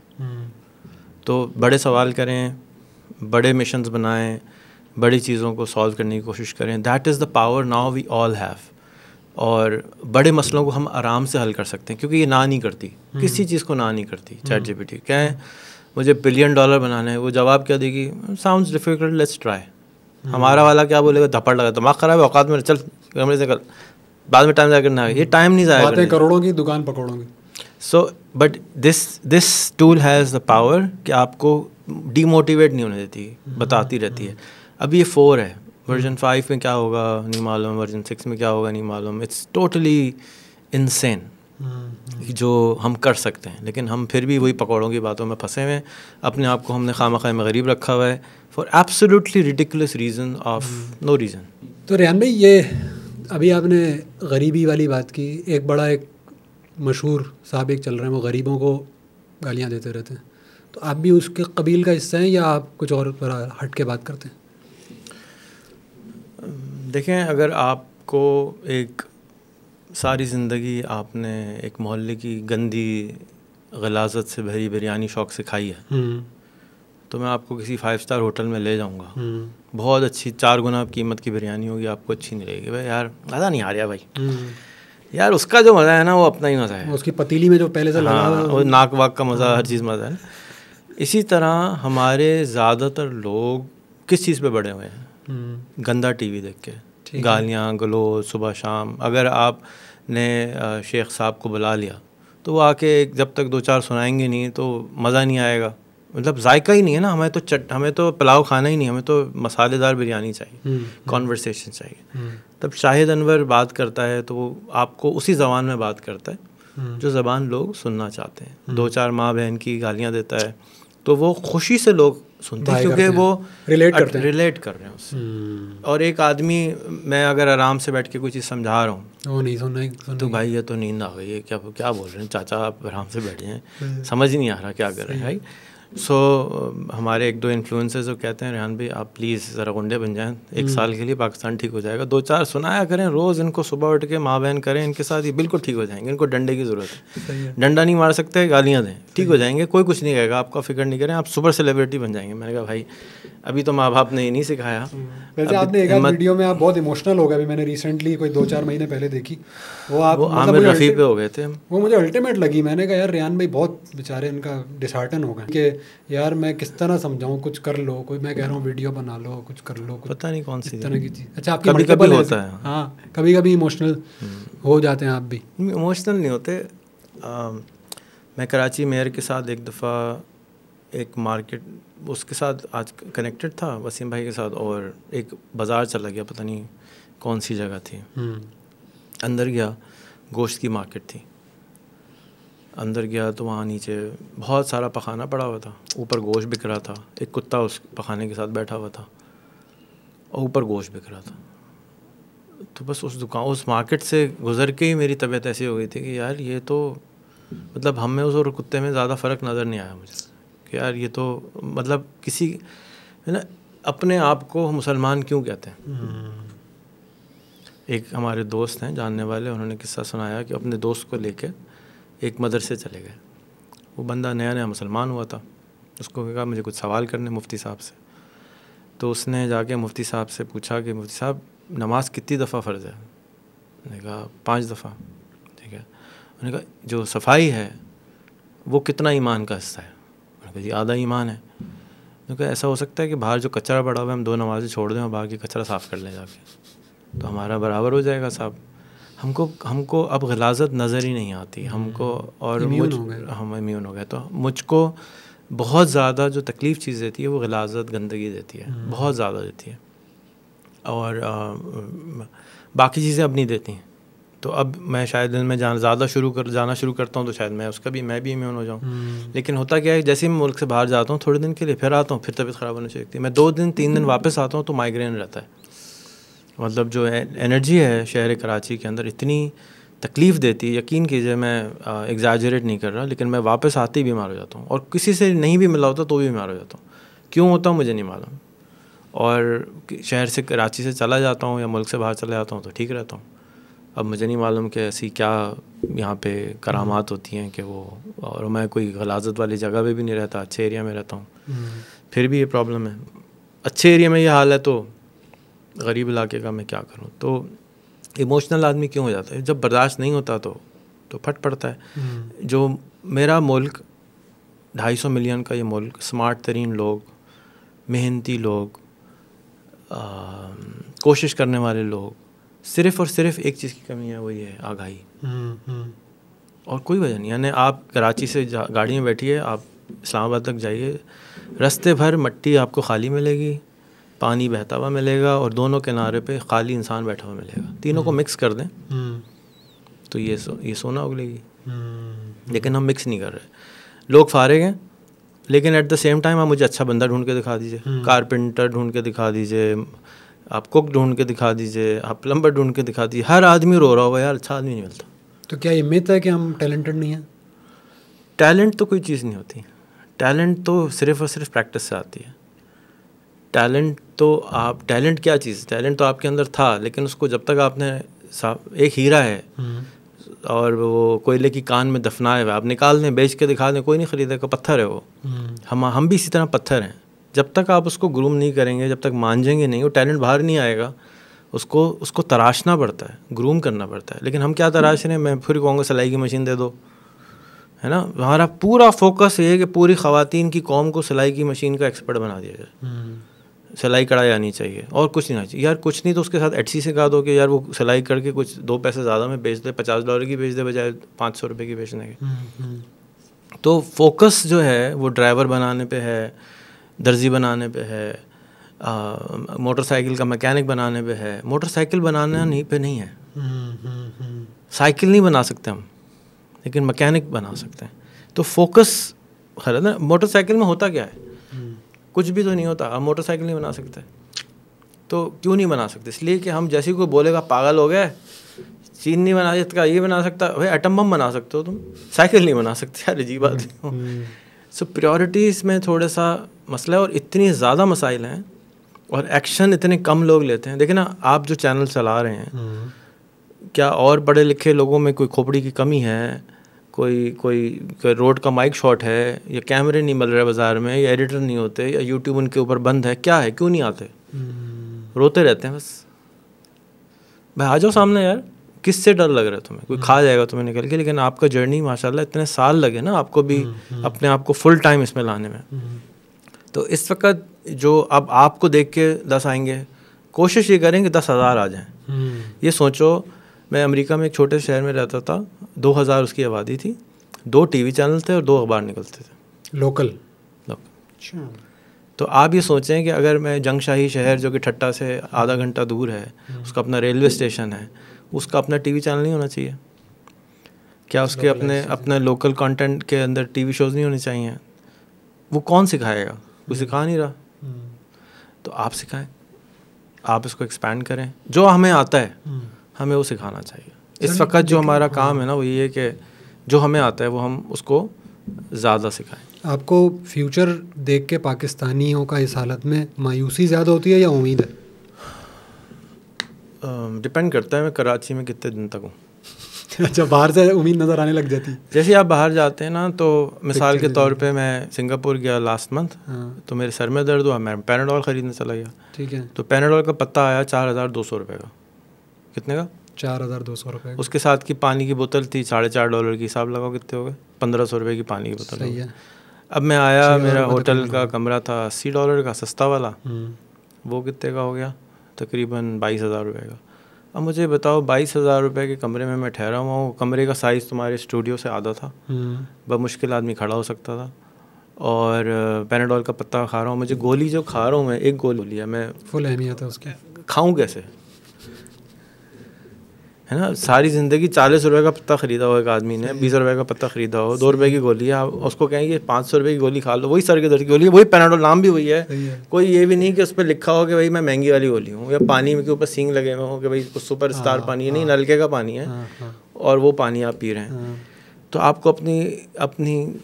तो बड़े सवाल करें बड़े मिशंस बनाएं बड़ी चीज़ों को सॉल्व करने की कोशिश करें that is the power now we all have और बड़े मसलों को हम आराम से हल कर सकते हैं क्योंकि ये ना नहीं करती हम्म। किसी चीज़ को ना नहीं करती चैट जी पी कहें मुझे बिलियन डॉलर बनाना है वो जवाब क्या देगी साउंड डिफिकल्ट लेट्स ट्राई हमारा वाला क्या बोलेगा धपड़ लगा दिमाग खराब है औकात में चल कमरे से कल बाद में टाइम जाकर ना ये टाइम नहीं बातें करोड़ों की दुकान पकड़ोगे so but this this tool has the power कि आपको डीमोटिवेट नहीं होने देती हम्म। बताती रहती है हम्म। अभी ये फोर है वर्जन hmm. फाइव में क्या होगा नहीं मालूम वर्जन सिक्स में क्या होगा नहीं मालूम इट्स टोटली इनसेन जो हम कर सकते हैं लेकिन हम फिर भी वही पकौड़ों की बातों में फंसे हुए हैं अपने आप को हमने खाम खाए में गरीब रखा हुआ है for absolutely ridiculous reason of no reason तो रेहान भाई ये अभी आपने गरीबी वाली बात की एक बड़ा एक मशहूर साहब एक चल रहे हैं वो गरीबों को गालियाँ देते रहते हैं तो आप भी उसके कबील का हिस्सा हैं या आप कुछ और हट के बात करते हैं देखें अगर आपको एक सारी ज़िंदगी आपने एक मोहल्ले की गंदी गलाजत से भरी बिरयानी शौक से खाई है हम्म। तो मैं आपको किसी फाइव स्टार होटल में ले जाऊंगा हम्म। बहुत अच्छी चार गुना कीमत की बिरयानी होगी आपको अच्छी नहीं लगेगी भाई यार मज़ा नहीं आ रहा भाई हम्म। यार उसका जो मज़ा है ना वो अपना ही मज़ा है उसकी पतीली में जो पहले से हाँ, लगा वो नाक वाक का मज़ा हाँ। हर चीज़ मज़ा है इसी तरह हमारे ज़्यादातर लोग किस चीज़ पर बड़े हुए हैं गंदा टीवी देख के गालियाँ गलो सुबह शाम अगर आपने शेख साहब को बुला लिया तो वो आके जब तक दो चार सुनाएंगे नहीं तो मज़ा नहीं आएगा मतलब जायका ही नहीं है ना हमें तो चट हमें तो पुलाव खाना ही नहीं हमें तो मसालेदार बिरयानी चाहिए कॉन्वर्सेशन हम्म, हम्म। चाहिए हम्म। तब शाहिद अनवर बात करता है तो वो आपको उसी जबान में बात करता है जो जबान लोग सुनना चाहते हैं दो चार माँ बहन की गालियाँ देता है तो वो खुशी से लोग सुनते हैं क्योंकि वो रिलेट करते हैं रिलेट कर रहे हैं उससे हम्म। और एक आदमी मैं अगर आराम से बैठ के कोई चीज़ समझा रहा हूँ नहीं सुन तो भाई ये तो नींद आ गई है क्या क्या बोल रहे हैं चाचा आप आराम से बैठ जाएँ हम्म। समझ नहीं आ रहा क्या कर रहे हैं भाई सो so, um, हमारे एक दो इन्फ्लुएंसर्स जो कहते हैं रेहान भाई आप प्लीज़ ज़रा गुंडे बन जाएं एक हम्म। साल के लिए पाकिस्तान ठीक हो जाएगा दो चार सुनाया करें रोज़ इनको सुबह उठ के माँ बहन करें इनके साथ ये बिल्कुल ठीक हो जाएंगे इनको डंडे की ज़रूरत है डंडा नहीं मार सकते गालियाँ दें ठीक हो जाएंगे कोई कुछ नहीं कहेगा आपका फिक्र नहीं करें आप सुपर सेलिब्रिटी बन जाएंगे मैंने कहा भाई अभी तो माँ बाप ने ये नहीं सिखाया हम्म। वैसे आपने एक वीडियो में आप बहुत इमोशनल हो गए अभी मैंने रिसेंटली कोई दो चार महीने पहले देखी वो आप वो मतलब आमिर रफ़ी पे हो गए थे वो मुझे अल्टीमेट लगी मैंने कहा यार रियान भाई बहुत बेचारे इनका डिसहार्टन हो गए कि यार मैं किस तरह समझाऊँ कुछ कर लो कोई मैं कह रहा हूँ वीडियो बना लो कुछ कर लो कुछ पता नहीं कौन सी तरह की चीज़ अच्छा आपकी कभी कभी होता है हाँ कभी कभी इमोशनल हो जाते हैं आप भी इमोशनल नहीं होते मैं कराची मेयर के साथ एक दफ़ा एक मार्केट उसके साथ आज कनेक्टेड था वसीम भाई के साथ और एक बाज़ार चला गया पता नहीं कौन सी जगह थी हम्म। अंदर गया गोश्त की मार्केट थी अंदर गया तो वहाँ नीचे बहुत सारा पखाना पड़ा हुआ था ऊपर गोश्त बिक रहा था एक कुत्ता उस पखाने के साथ बैठा हुआ था और ऊपर गोश्त बिक रहा था तो बस उस दुकान उस मार्केट से गुज़र के ही मेरी तबीयत ऐसी हो गई थी कि यार ये तो मतलब हम में उस और कुत्ते में ज़्यादा फ़र्क नज़र नहीं आया मुझे कि यार ये तो मतलब किसी है ना अपने आप को मुसलमान क्यों कहते हैं हम्म। एक हमारे दोस्त हैं जानने वाले उन्होंने किस्सा सुनाया कि अपने दोस्त को लेके एक मदरसे चले गए वो बंदा नया नया मुसलमान हुआ था उसको कहा मुझे कुछ सवाल करने मुफ्ती साहब से तो उसने जाके मुफ्ती साहब से पूछा कि मुफ्ती साहब नमाज कितनी दफ़ा फ़र्ज़ है उन्होंने कहा पाँच दफ़ा ठीक है उन्होंने कहा जो सफाई है वो कितना ईमान का हिस्सा है पे जी आधा ईमान है तो ऐसा हो सकता है कि बाहर जो कचरा पड़ा हुआ है हम दो नमाजें छोड़ दें और बाकी कचरा साफ़ कर लें जाके तो हमारा बराबर हो जाएगा साहब हमको हमको अब गलाजत नज़र ही नहीं आती हम्म। हमको और इम्यून मुझ हम इम्यून हो गए तो मुझको बहुत ज़्यादा जो तकलीफ़ चीज़ देती है वो गलाजत गंदगी देती है हम्म। बहुत ज़्यादा देती है और आ, बाकी चीज़ें अब नहीं देती हैं तो अब मैं शायद मैं जान ज़्यादा शुरू कर जाना शुरू करता हूँ तो शायद मैं उसका भी मैं भी इम्यून हो जाऊँ हम्म। लेकिन होता क्या है जैसे ही मैं मुल्क से बाहर जाता हूँ थोड़े दिन के लिए फिर आता हूँ फिर तबीयत ख़राब होने चाहती है मैं दो दिन तीन दिन हम्म। वापस आता हूँ तो माइग्रेन रहता है मतलब जो एनर्जी है शहर कराची के अंदर इतनी तकलीफ़ देती है यकीन कीजिए मैं एग्जाजरेट नहीं कर रहा लेकिन मैं वापस आते ही बीमार हो जाता हूँ और किसी से नहीं भी मिला होता तो भी बीमार हो जाता हूँ क्यों होता मुझे नहीं मालूम और शहर से कराची से चला जाता हूँ या मुल्क से बाहर चला जाता हूँ तो ठीक रहता हूँ अब मुझे नहीं मालूम कि ऐसी क्या यहाँ पे करामात होती हैं कि वो और मैं कोई गलाजत वाली जगह पे भी नहीं रहता अच्छे एरिया में रहता हूँ हम्म। फिर भी ये प्रॉब्लम है अच्छे एरिया में ये हाल है तो गरीब इलाके का मैं क्या करूँ तो इमोशनल आदमी क्यों हो जाता है जब बर्दाश्त नहीं होता तो तो फट पड़ता है हम्म। जो मेरा मुल्क ढाई सौ मिलियन का ये मुल्क स्मार्ट तरीन लोग मेहनती लोग आ, कोशिश करने वाले लोग सिर्फ और सिर्फ एक चीज़ की कमी है वो ये है आगाही हम्म, हम्म। और कोई वजह नहीं यानी आप कराची से गाड़ी में बैठिए आप इस्लामाबाद तक जाइए रास्ते भर मट्टी आपको खाली मिलेगी पानी बहता हुआ मिलेगा और दोनों किनारे पे खाली इंसान बैठा हुआ मिलेगा तीनों को हम्म। मिक्स कर दें तो ये सो, ये सोना उगलेगी लेकिन हम मिक्स नहीं कर रहे लोग फारे हैं लेकिन एट द सेम टाइम आप मुझे अच्छा बंदा ढूंढ के दिखा दीजिए कारपेंटर ढूंढ के दिखा दीजिए आप कुक ढूंढ के दिखा दीजिए आप प्लम्बर ढूंढ के दिखा दीजिए हर आदमी रो रहा होगा यार अच्छा आदमी नहीं मिलता तो क्या ये मिथ है कि हम टैलेंटेड नहीं हैं टैलेंट तो कोई चीज़ नहीं होती टैलेंट तो सिर्फ और सिर्फ प्रैक्टिस से आती है टैलेंट तो आप टैलेंट क्या चीज़ टैलेंट तो आपके अंदर था लेकिन उसको जब तक आपने एक हीरा है हम्म। और वो कोयले की कान में दफनाए हुए आप निकाल दें बेच के दिखा दें कोई नहीं खरीदेगा पत्थर है वो हम्म। हम हम भी इसी तरह पत्थर हैं जब तक आप उसको ग्रूम नहीं करेंगे जब तक मांझेंगे नहीं वो टैलेंट बाहर नहीं आएगा उसको उसको तराशना पड़ता है ग्रूम करना पड़ता है लेकिन हम क्या तराश रहे हैं मैं फिर कहूँगा सिलाई की मशीन दे दो है ना हमारा पूरा फोकस ये है कि पूरी खातन की कौम को सिलाई की मशीन का एक्सपर्ट बना दिया जाए हम्म। सिलाई कढ़ाई आनी चाहिए और कुछ नहीं आना चाहिए यार कुछ नहीं तो उसके साथ एटसी से कहा दो कि यार वो सिलाई करके कुछ दो पैसे ज़्यादा में बेच दे पचास डॉलर की बेच दे बजाय पाँच सौ रुपये की बेचने के हम्म, हम्म। तो फोकस जो है वो ड्राइवर बनाने पर है दर्जी बनाने पे है मोटरसाइकिल का मैकेनिक बनाने पे है मोटरसाइकिल बनाने नहीं पे नहीं है साइकिल नहीं बना सकते हम लेकिन मैकेनिक बना सकते हैं तो फोकस है ना मोटरसाइकिल में होता क्या है कुछ भी तो नहीं होता हम मोटरसाइकिल नहीं बना सकते तो क्यों नहीं बना सकते इसलिए कि हम जैसे कोई बोलेगा पागल हो गया चीन नहीं बना सकता ये बना सकता भाई एटम बम बना सकते हो तुम साइकिल नहीं बना सकते यार अजीब बात हो सो प्योरिटीज़ में थोड़ा सा मसला है और इतनी ज़्यादा मसाइल हैं और एक्शन इतने कम लोग लेते हैं देखिए ना आप जो चैनल चला रहे हैं हम्म। क्या और पढ़े लिखे लोगों में कोई खोपड़ी की कमी है कोई कोई, कोई रोड का माइक शॉट है या कैमरे नहीं मिल रहे बाज़ार में या एडिटर नहीं होते या यूट्यूब उनके ऊपर बंद है क्या है क्यों नहीं आते हम्म। रोते रहते हैं बस भाई आ जाओ सामने यार किससे डर लग रहा है तुम्हें कोई खा हम्म। जाएगा तुम्हें निकल के लेकिन आपका जर्नी माशाल्लाह इतने साल लगे ना आपको भी अपने आप को फुल टाइम इसमें लाने में तो इस वक्त जो अब आपको देख के दस आएंगे कोशिश ये करें कि दस हज़ार आ जाएं हम्म। ये सोचो मैं अमेरिका में एक छोटे शहर में रहता था दो हज़ार उसकी आबादी थी दो टीवी चैनल थे और दो अखबार निकलते थे लोकल लोकल अच्छा। तो आप ये सोचें कि अगर मैं जंगशाही शहर जो कि ठट्टा से आधा घंटा दूर है हम्म। उसका अपना रेलवे स्टेशन है उसका अपना टीवी चैनल नहीं होना चाहिए क्या उसके अपने अपने लोकल कंटेंट के अंदर टीवी शोज़ नहीं होने चाहिए वो कौन सिखाएगा कोई सिखा नहीं रहा hmm. तो आप सिखाएं आप इसको एक्सपैंड करें जो हमें आता है hmm. हमें वो सिखाना चाहिए इस वक्त जो हमारा हाँ। काम है ना वो ये है कि जो हमें आता है वो हम उसको ज़्यादा सिखाएं आपको फ्यूचर देख के पाकिस्तानियों का इस हालत में मायूसी ज़्यादा होती है या उम्मीद है डिपेंड um, करता है मैं कराची में कितने दिन तक हूँ अच्छा बाहर से उम्मीद नज़र आने लग जाती जैसे आप बाहर जाते हैं ना तो मिसाल के तौर पे मैं सिंगापुर गया लास्ट मंथ हाँ। तो मेरे सर में दर्द हुआ मैं पेनाडोल ख़रीदने चला गया ठीक है तो पैनाडोल का पत्ता आया चार हज़ार दो सौ रुपये का कितने का चार हज़ार दो सौ रुपये उसके साथ की पानी की बोतल थी साढ़े चार डॉलर की हिसाब लगाओ कितने हो गए पंद्रह सौ रुपये की पानी की बोतल सही है अब मैं आया मेरा होटल का कमरा था अस्सी डॉलर का सस्ता वाला हम्म। वो कितने का हो गया तकरीबन बाईस हज़ार रुपये का अब मुझे बताओ बाईस हज़ार रुपये के कमरे में मैं ठहरा हुआ हूँ कमरे का साइज़ तुम्हारे स्टूडियो से आधा था हम्म। मुश्किल आदमी खड़ा हो सकता था और पेनाडोल का पत्ता खा रहा हूँ मुझे गोली जो खा रहा हूँ मैं एक गोली लिया मैं फुल अहमियत है उसके खाऊँ कैसे है ना सारी ज़िंदगी चालीस रुपए का पत्ता ख़रीदा हो एक आदमी ने बीस रुपए का पत्ता ख़रीदा हो दो रुपए की गोली है उसको कहेंगे पाँच सौ रुपये की गोली खा लो वही सर के दर्द की गोली वही पेनाडोल नाम भी वही है।, है कोई ये भी नहीं कि उस पर लिखा हो कि भाई मैं महंगी वाली गोली हूँ या पानी के ऊपर सींग लगे हुए हो कि भाई सुपर स्टार हाँ, पानी है हाँ, नहीं नलके का पानी है हाँ, और वो पानी आप पी रहे हैं तो आपको अपनी अपनी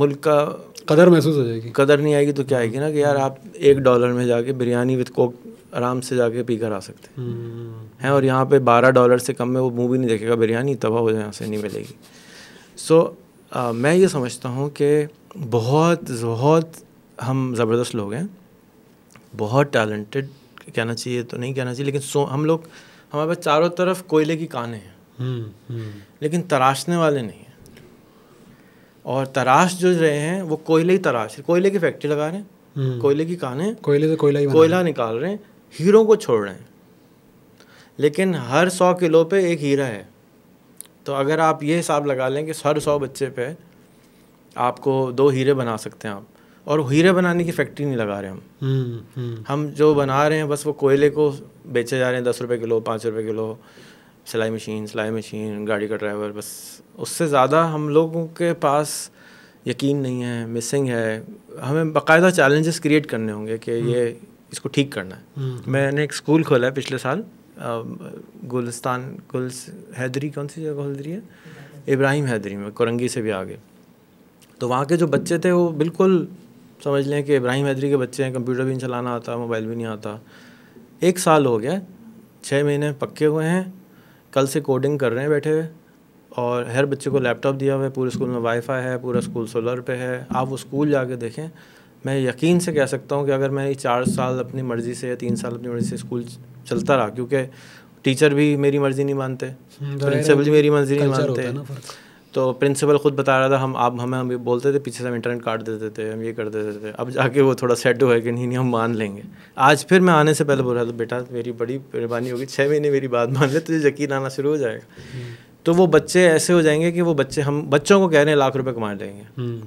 मुल्क का कदर महसूस हो जाएगी कदर नहीं आएगी तो क्या आएगी ना कि यार आप एक डॉलर में जाके बिरयानी विद कोक आराम से जाके पी कर आ सकते हैं हम्म। हैं और यहाँ पे बारह डॉलर से कम में वो मूवी नहीं देखेगा बिरयानी तबाह हो यहाँ से नहीं मिलेगी सो so, मैं ये समझता हूँ कि बहुत बहुत हम ज़बरदस्त लोग हैं बहुत टैलेंटेड कहना चाहिए तो नहीं कहना चाहिए लेकिन सो हम लोग हमारे पास चारों तरफ कोयले की कानें हैं हम्म, हम्म। लेकिन तराशने वाले नहीं हैं और तराश जो रहे हैं वो कोयले ही तराश कोयले की फैक्ट्री लगा रहे हैं हम्म। कोयले की कानें कोयले से तो कोयला ही कोयला निकाल रहे हैं हीरो को छोड़ रहे हैं लेकिन हर सौ किलो पे एक हीरा है तो अगर आप ये हिसाब लगा लें कि हर सौ बच्चे पे आपको दो हीरे बना सकते हैं आप और हीरे बनाने की फैक्ट्री नहीं लगा रहे हम हम्म, हम्म। हम जो बना रहे हैं बस वो कोयले को बेचे जा रहे हैं दस रुपये किलो पाँच रुपये किलो सिलाई मशीन सिलाई मशीन गाड़ी का ड्राइवर बस उससे ज़्यादा हम लोगों के पास यकीन नहीं है मिसिंग है हमें बाकायदा चैलेंजेस क्रिएट करने होंगे कि हम्म। ये इसको ठीक करना है मैंने एक स्कूल खोला है पिछले साल Um, गुलस्तान गुल हैदरी कौन सी जगह हैदरी है इब्राहिम हैदरी में कोरंगी से भी आगे तो वहाँ के जो बच्चे थे वो बिल्कुल समझ लें कि इब्राहिम हैदरी के बच्चे हैं कंप्यूटर भी नहीं चलाना आता मोबाइल भी नहीं आता एक साल हो गया छः महीने पक्के हुए हैं कल से कोडिंग कर रहे हैं बैठे हुए और हर बच्चे को लैपटॉप दिया हुआ है पूरे स्कूल में वाईफाई है पूरा स्कूल सोलर पे है आप वो स्कूल जाके देखें मैं यकीन से कह सकता हूँ कि अगर मैं चार साल अपनी मर्ज़ी से या तीन साल अपनी मर्ज़ी से स्कूल चलता रहा क्योंकि टीचर भी मेरी मर्ज़ी नहीं मानते प्रिंसिपल हम्म, भी मेरी मर्ज़ी नहीं मानते तो प्रिंसिपल खुद बता रहा था हम आप हमें हम बोलते थे पीछे से हम इंटरनेट काट देते थे हम ये कर देते थे अब जाके वो थोड़ा सेट हुआ है कि नहीं नहीं हम मान लेंगे आज फिर मैं आने से पहले बोल रहा था बेटा मेरी बड़ी मेहरबानी होगी छः महीने मेरी बात मान ले तुझे यकीन आना शुरू हो जाएगा हम्म। तो वो बच्चे ऐसे हो जाएंगे कि वो बच्चे हम बच्चों को कह रहे हैं लाख रुपये कमा लेंगे हम्म।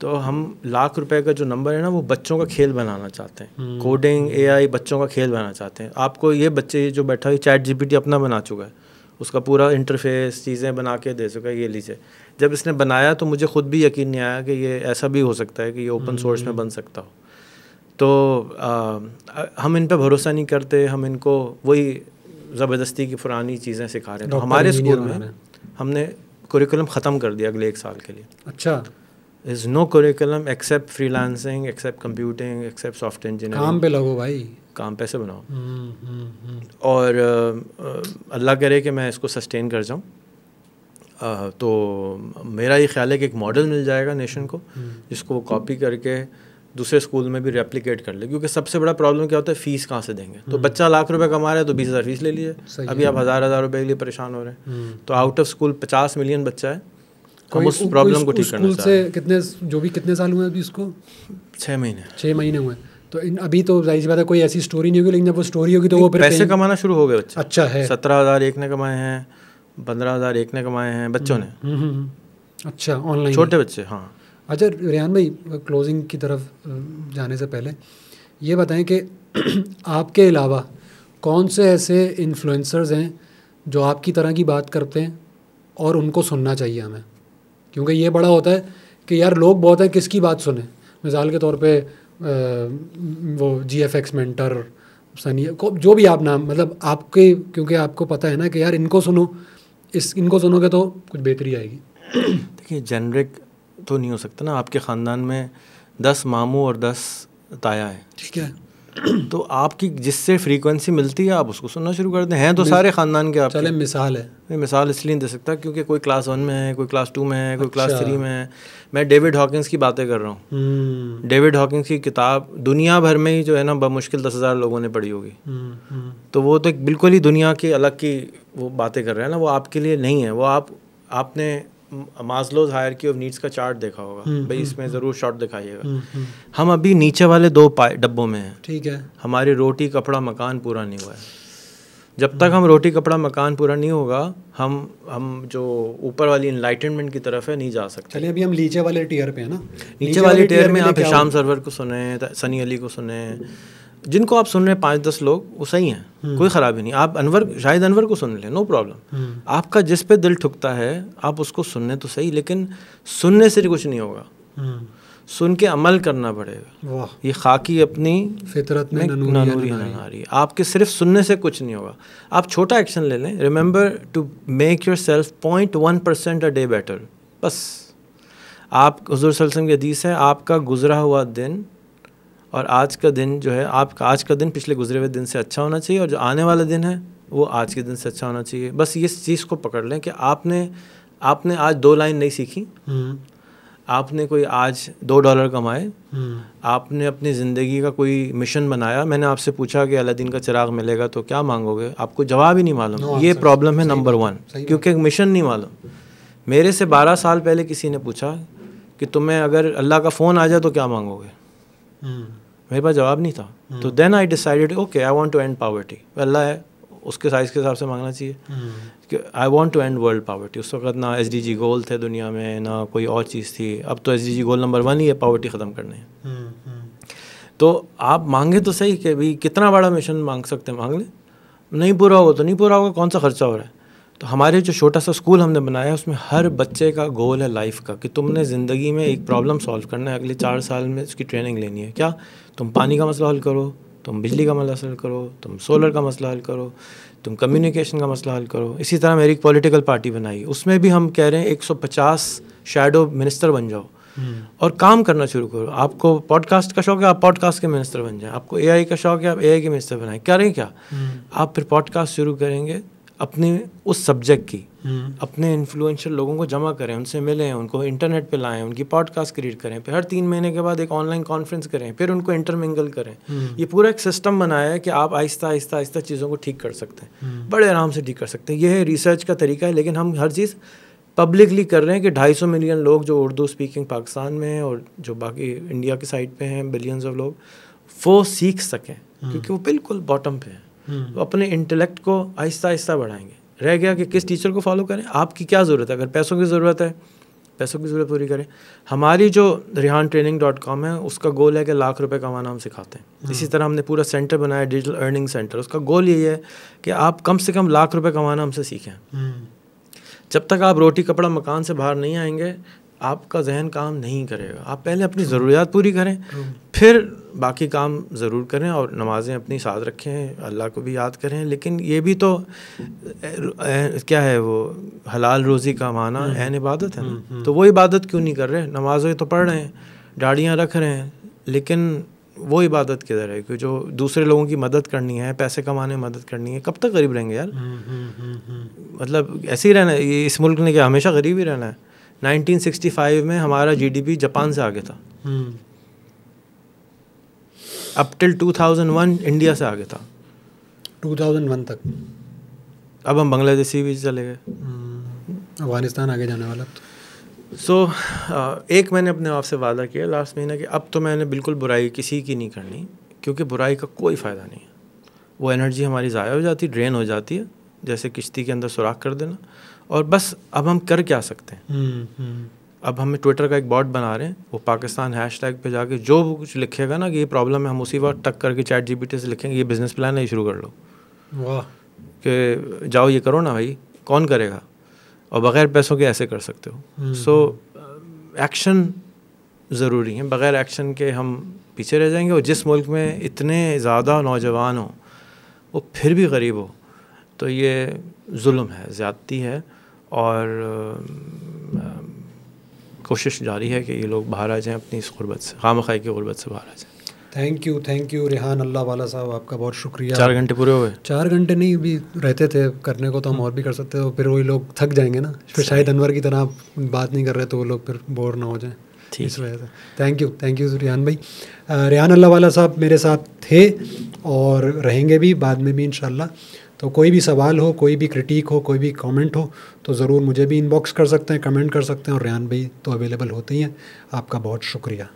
तो हम लाख रुपए का जो नंबर है ना वो बच्चों का खेल बनाना चाहते हैं कोडिंग हम्म। एआई बच्चों का खेल बनाना चाहते हैं आपको ये बच्चे जो बैठा हुआ चैट जीपीटी अपना बना चुका है उसका पूरा इंटरफेस चीज़ें बना के दे चुका है ये लीजिए जब इसने बनाया तो मुझे खुद भी यकीन नहीं आया कि ये ऐसा भी हो सकता है कि ये ओपन सोर्स में हम्म। बन सकता हो तो आ, हम इन पर भरोसा नहीं करते हम इनको वही ज़बरदस्ती की पुरानी चीज़ें सिखा रहे हैं तो हमारे स्कूल में हमने करिकुलम ख़त्म कर दिया अगले एक साल के लिए अच्छा is no curriculum free freelancing, except computing except software engineer काम पे लगो भाई काम पैसे बनाओ हुँ, हम्म, हुँ. हम्म, हम्म। और अल्लाह करे कि मैं इसको सस्टेन कर जाऊँ तो मेरा ये ख्याल है कि एक मॉडल मिल जाएगा नेशन को जिसको वो कॉपी करके दूसरे स्कूल में भी रेप्लिकेट कर ले क्योंकि सबसे बड़ा प्रॉब्लम क्या होता है फीस कहाँ से देंगे तो बच्चा लाख रुपए कमा रहा है तो बीस हज़ार फीस ले लीजिए अभी आप हज़ार हज़ार रुपए के लिए परेशान हो रहे हैं तो आउट ऑफ स्कूल पचास मिलियन बच्चा है कोई उस प्रॉब्लम को ठीक करना से कितने जो भी कितने साल हुए अभी उसको छः महीने छः महीने हुए तो इन अभी तो जाहिर सी बात है कोई ऐसी स्टोरी नहीं होगी लेकिन जब वो स्टोरी होगी तो वो पैसे कमाना शुरू हो गए बच्चे अच्छा है सत्रह हज़ार एक ने कमाए हैं पंद्रह हज़ार एक ने कमाए हैं बच्चों ने हम्म, हम्म, हम्म। अच्छा ऑनलाइन छोटे बच्चे हाँ अच्छा रेहान भाई क्लोजिंग की तरफ जाने से पहले ये बताएं कि आपके अलावा कौन से ऐसे इन्फ्लुएंसर्स हैं जो आपकी तरह की बात करते हैं और उनको सुनना चाहिए हमें क्योंकि ये बड़ा होता है कि यार लोग बहुत हैं किसकी बात सुने मिसाल के तौर पर वो G F X mentor Sunny को जो भी आप नाम मतलब आपके क्योंकि आपको पता है ना कि यार इनको सुनो इस इनको सुनोगे तो कुछ बेहतरी आएगी देखिए जेनरिक तो नहीं हो सकता ना आपके ख़ानदान में दस मामू और दस ताया है ठीक है तो आपकी जिससे फ्रीक्वेंसी मिलती है आप उसको सुनना शुरू कर दें हैं तो सारे ख़ानदान के आप चले मिसाल है मैं मिसाल इसलिए नहीं दे सकता क्योंकि कोई क्लास वन में है कोई क्लास टू में है कोई अच्छा। क्लास थ्री में है मैं डेविड हॉकिंस की बातें कर रहा हूँ डेविड हम्म। हॉकिंस की किताब दुनिया भर में ही जो है ना बमुश्किल दस हज़ार लोगों ने पढ़ी होगी हम्म, हम्म। तो वो तो बिल्कुल ही दुनिया की अलग की वो बातें कर रहे हैं ना वो आपके लिए नहीं है वो आप आपने Maslow's hierarchy of needs का चार्ट देखा होगा हम्म, भाई हम्म, इसमें हम्म। ज़रूर शॉर्ट दिखाइएगा हम अभी नीचे वाले दो डब्बों में हैं ठीक है हमारी रोटी कपड़ा मकान पूरा नहीं हुआ है जब तक हम रोटी कपड़ा मकान पूरा नहीं होगा हम हम जो ऊपर वाली इनलाइटनमेंट की तरफ है नहीं जा सकते चलिए अभी हम नीचे वाले टीयर पे है ना नीचे, नीचे वाले टीयर में आप शाम सरवर को सुने सनी अली को सुने जिनको आप सुन रहे हैं पाँच दस लोग वो सही हैं हम्म। कोई ख़राबी नहीं आप अनवर शायद अनवर को सुन लें नो प्रॉब्लम हम्म। आपका जिस पे दिल ठुकता है आप उसको सुनने तो सही लेकिन सुनने से कुछ नहीं होगा हम्म। सुन के अमल करना पड़ेगा ये खाकी अपनी फितरत में नानूरी है आपके सिर्फ सुनने से कुछ नहीं होगा आप छोटा एक्शन ले लें remember to make yourself point one percent a day better बस आप हजूर सलसम की हदीस है आपका गुजरा हुआ दिन और आज का दिन जो है आपका आज का दिन पिछले गुजरे हुए दिन से अच्छा होना चाहिए और जो आने वाला दिन है वो आज के दिन से अच्छा होना चाहिए बस ये चीज़ को पकड़ लें कि आपने आपने आज दो लाइन नहीं सीखी हम्म। आपने कोई आज दो डॉलर कमाए हम्म। आपने अपनी ज़िंदगी का कोई मिशन बनाया मैंने आपसे पूछा कि अलादीन का चिराग मिलेगा तो क्या मांगोगे आपको जवाब ही नहीं मालूम no, ये प्रॉब्लम है नंबर वन क्योंकि एक मिशन नहीं मालूम मेरे से बारह साल पहले किसी ने पूछा कि तुम्हें अगर अल्लाह का फ़ोन आ जाए तो क्या मांगोगे मेरे पास जवाब नहीं था हम्म। तो then I decided okay I want to end poverty अल्लाह है उसके साइज़ के हिसाब से मांगना चाहिए I want to end world poverty उस वक्त ना एस डी गोल थे दुनिया में ना कोई और चीज़ थी अब तो S D goal number one ही है पावर्टी ख़त्म करने हम्म, हम्म। तो आप मांगे तो सही कि भाई कितना बड़ा मिशन मांग सकते हैं मांग लें नहीं पूरा होगा तो नहीं पूरा होगा कौन सा खर्चा हो रहा है तो हमारे जो छोटा सा स्कूल हमने बनाया है उसमें हर बच्चे का गोल है लाइफ का कि तुमने ज़िंदगी में एक प्रॉब्लम सॉल्व करना है अगले चार साल में उसकी ट्रेनिंग लेनी है क्या तुम पानी का मसला हल करो तुम बिजली का मसला हल करो तुम सोलर का मसला हल करो तुम कम्युनिकेशन का मसला हल करो इसी तरह मेरी एक पॉलिटिकल पार्टी बनाई उसमें भी हम कह रहे हैं 150 शैडो मिनिस्टर बन जाओ हम्म। और काम करना शुरू करो आपको पॉडकास्ट का शौक है आप पॉडकास्ट के मिनिस्टर बन जाएं आपको एआई का शौक है आप एआई के मिनिस्टर बनाएं करें क्या हम्म। आप फिर पॉडकास्ट शुरू करेंगे अपने उस सब्जेक्ट की हम्म। अपने इन्फ्लुएंशियल लोगों को जमा करें उनसे मिलें उनको इंटरनेट पे लाएं उनकी पॉडकास्ट क्रिएट करें फिर हर तीन महीने के बाद एक ऑनलाइन कॉन्फ्रेंस करें फिर उनको इंटरमिंगल करें हम्म। ये पूरा एक सिस्टम बनाया है कि आप आहिस्ता आहिस्ता आहिस्ता चीज़ों को ठीक कर सकते हैं हम्म। बड़े आराम से ठीक कर सकते हैं है रिसर्च का तरीका है लेकिन हम हर चीज़ पब्लिकली कर रहे हैं कि ढाई मिलियन लोग जो उर्दू स्पीकिंग पाकिस्तान में हैं और जो बाकी इंडिया के साइड पर हैं बिलियंस ऑफ लोग वो सीख सकें क्योंकि वो बिल्कुल बॉटम पे हैं तो अपने इंटेलेक्ट को आहिस्ता आहिस्ता बढ़ाएंगे रह गया कि किस टीचर को फॉलो करें आपकी क्या ज़रूरत है अगर पैसों की ज़रूरत है पैसों की ज़रूरत पूरी करें हमारी जो रिहान ट्रेनिंग डॉट कॉम है उसका गोल है कि लाख रुपए कमाना हम सिखाते हैं इसी तरह हमने पूरा सेंटर बनाया डिजिटल अर्निंग सेंटर उसका गोल यही है कि आप कम से कम लाख रुपए कमाना हमसे सीखें हम्म। जब तक आप रोटी कपड़ा मकान से बाहर नहीं आएंगे आपका जहन काम नहीं करेगा आप पहले अपनी ज़रूरियात पूरी करें फिर बाकी काम ज़रूर करें और नमाज़ें अपनी साथ रखें अल्लाह को भी याद करें लेकिन ये भी तो क्या है वो हलाल रोज़ी का माना एन hmm. इबादत है ना hmm, hmm. तो वो इबादत क्यों नहीं कर रहे नमाजें तो पढ़ रहे हैं दाढ़ियाँ रख रहे हैं लेकिन वो इबादत किधर है कि जो दूसरे लोगों की मदद करनी है पैसे कमाने में मदद करनी है कब तक गरीब रहेंगे यार मतलब ऐसे ही रहना है इस मुल्क ने क्या हमेशा गरीब ही रहना है 1965 में हमारा जीडीपी जापान से आगे था अप टिल 2001 इंडिया से आगे था 2001 तक अब हम बांग्लादेशी भी चले गए हम्म। अफगानिस्तान आगे जाने वाला सो तो। so, एक मैंने अपने आप से वादा किया लास्ट महीना कि अब तो मैंने बिल्कुल बुराई किसी की नहीं करनी क्योंकि बुराई का कोई फ़ायदा नहीं है वो एनर्जी हमारी ज़ाया हो जाती ड्रेन हो जाती है जैसे किश्ती के अंदर सुराख कर देना और बस अब हम कर क्या सकते हैं हम्म, हम्म। अब हम ट्विटर का एक बॉट बना रहे हैं वो पाकिस्तान हैश टैग पर जाके जो कुछ लिखेगा ना कि ये प्रॉब्लम है हम उसी वक्त टक करके चैट जी से लिखेंगे ये बिज़नेस प्लान है शुरू कर लो वाह कि जाओ ये करो ना भाई कौन करेगा और बग़ैर पैसों के ऐसे कर सकते हो सो एक्शन ज़रूरी है बग़ैर एक्शन के हम पीछे रह जाएंगे और जिस मुल्क में इतने ज़्यादा नौजवान हों वो फिर भी गरीब हो तो ये जुल्म है ज़्यादती है और कोशिश जारी है कि ये लोग बाहर आ जाएं अपनी इस गुरबत से खाम खाई की गुरबत से बाहर आ जाएं thank you thank you Rehan Allahwala साहब आपका बहुत शुक्रिया चार घंटे पूरे हुए चार घंटे नहीं भी रहते थे करने को तो हम और भी कर सकते थे फिर वही लोग थक जाएंगे ना फिर शायद अनवर की तरह आप बात नहीं कर रहे तो वो लोग फिर बोर ना हो जाएँ इस वजह से thank you thank you Rehan भाई रिहान अल्लाह वाला साहब मेरे साथ थे और रहेंगे भी बाद में भी इन तो कोई भी सवाल हो कोई भी क्रिटिक हो कोई भी कमेंट हो तो ज़रूर मुझे भी इनबॉक्स कर सकते हैं कमेंट कर सकते हैं और रेहान भाई तो अवेलेबल होते ही हैं आपका बहुत शुक्रिया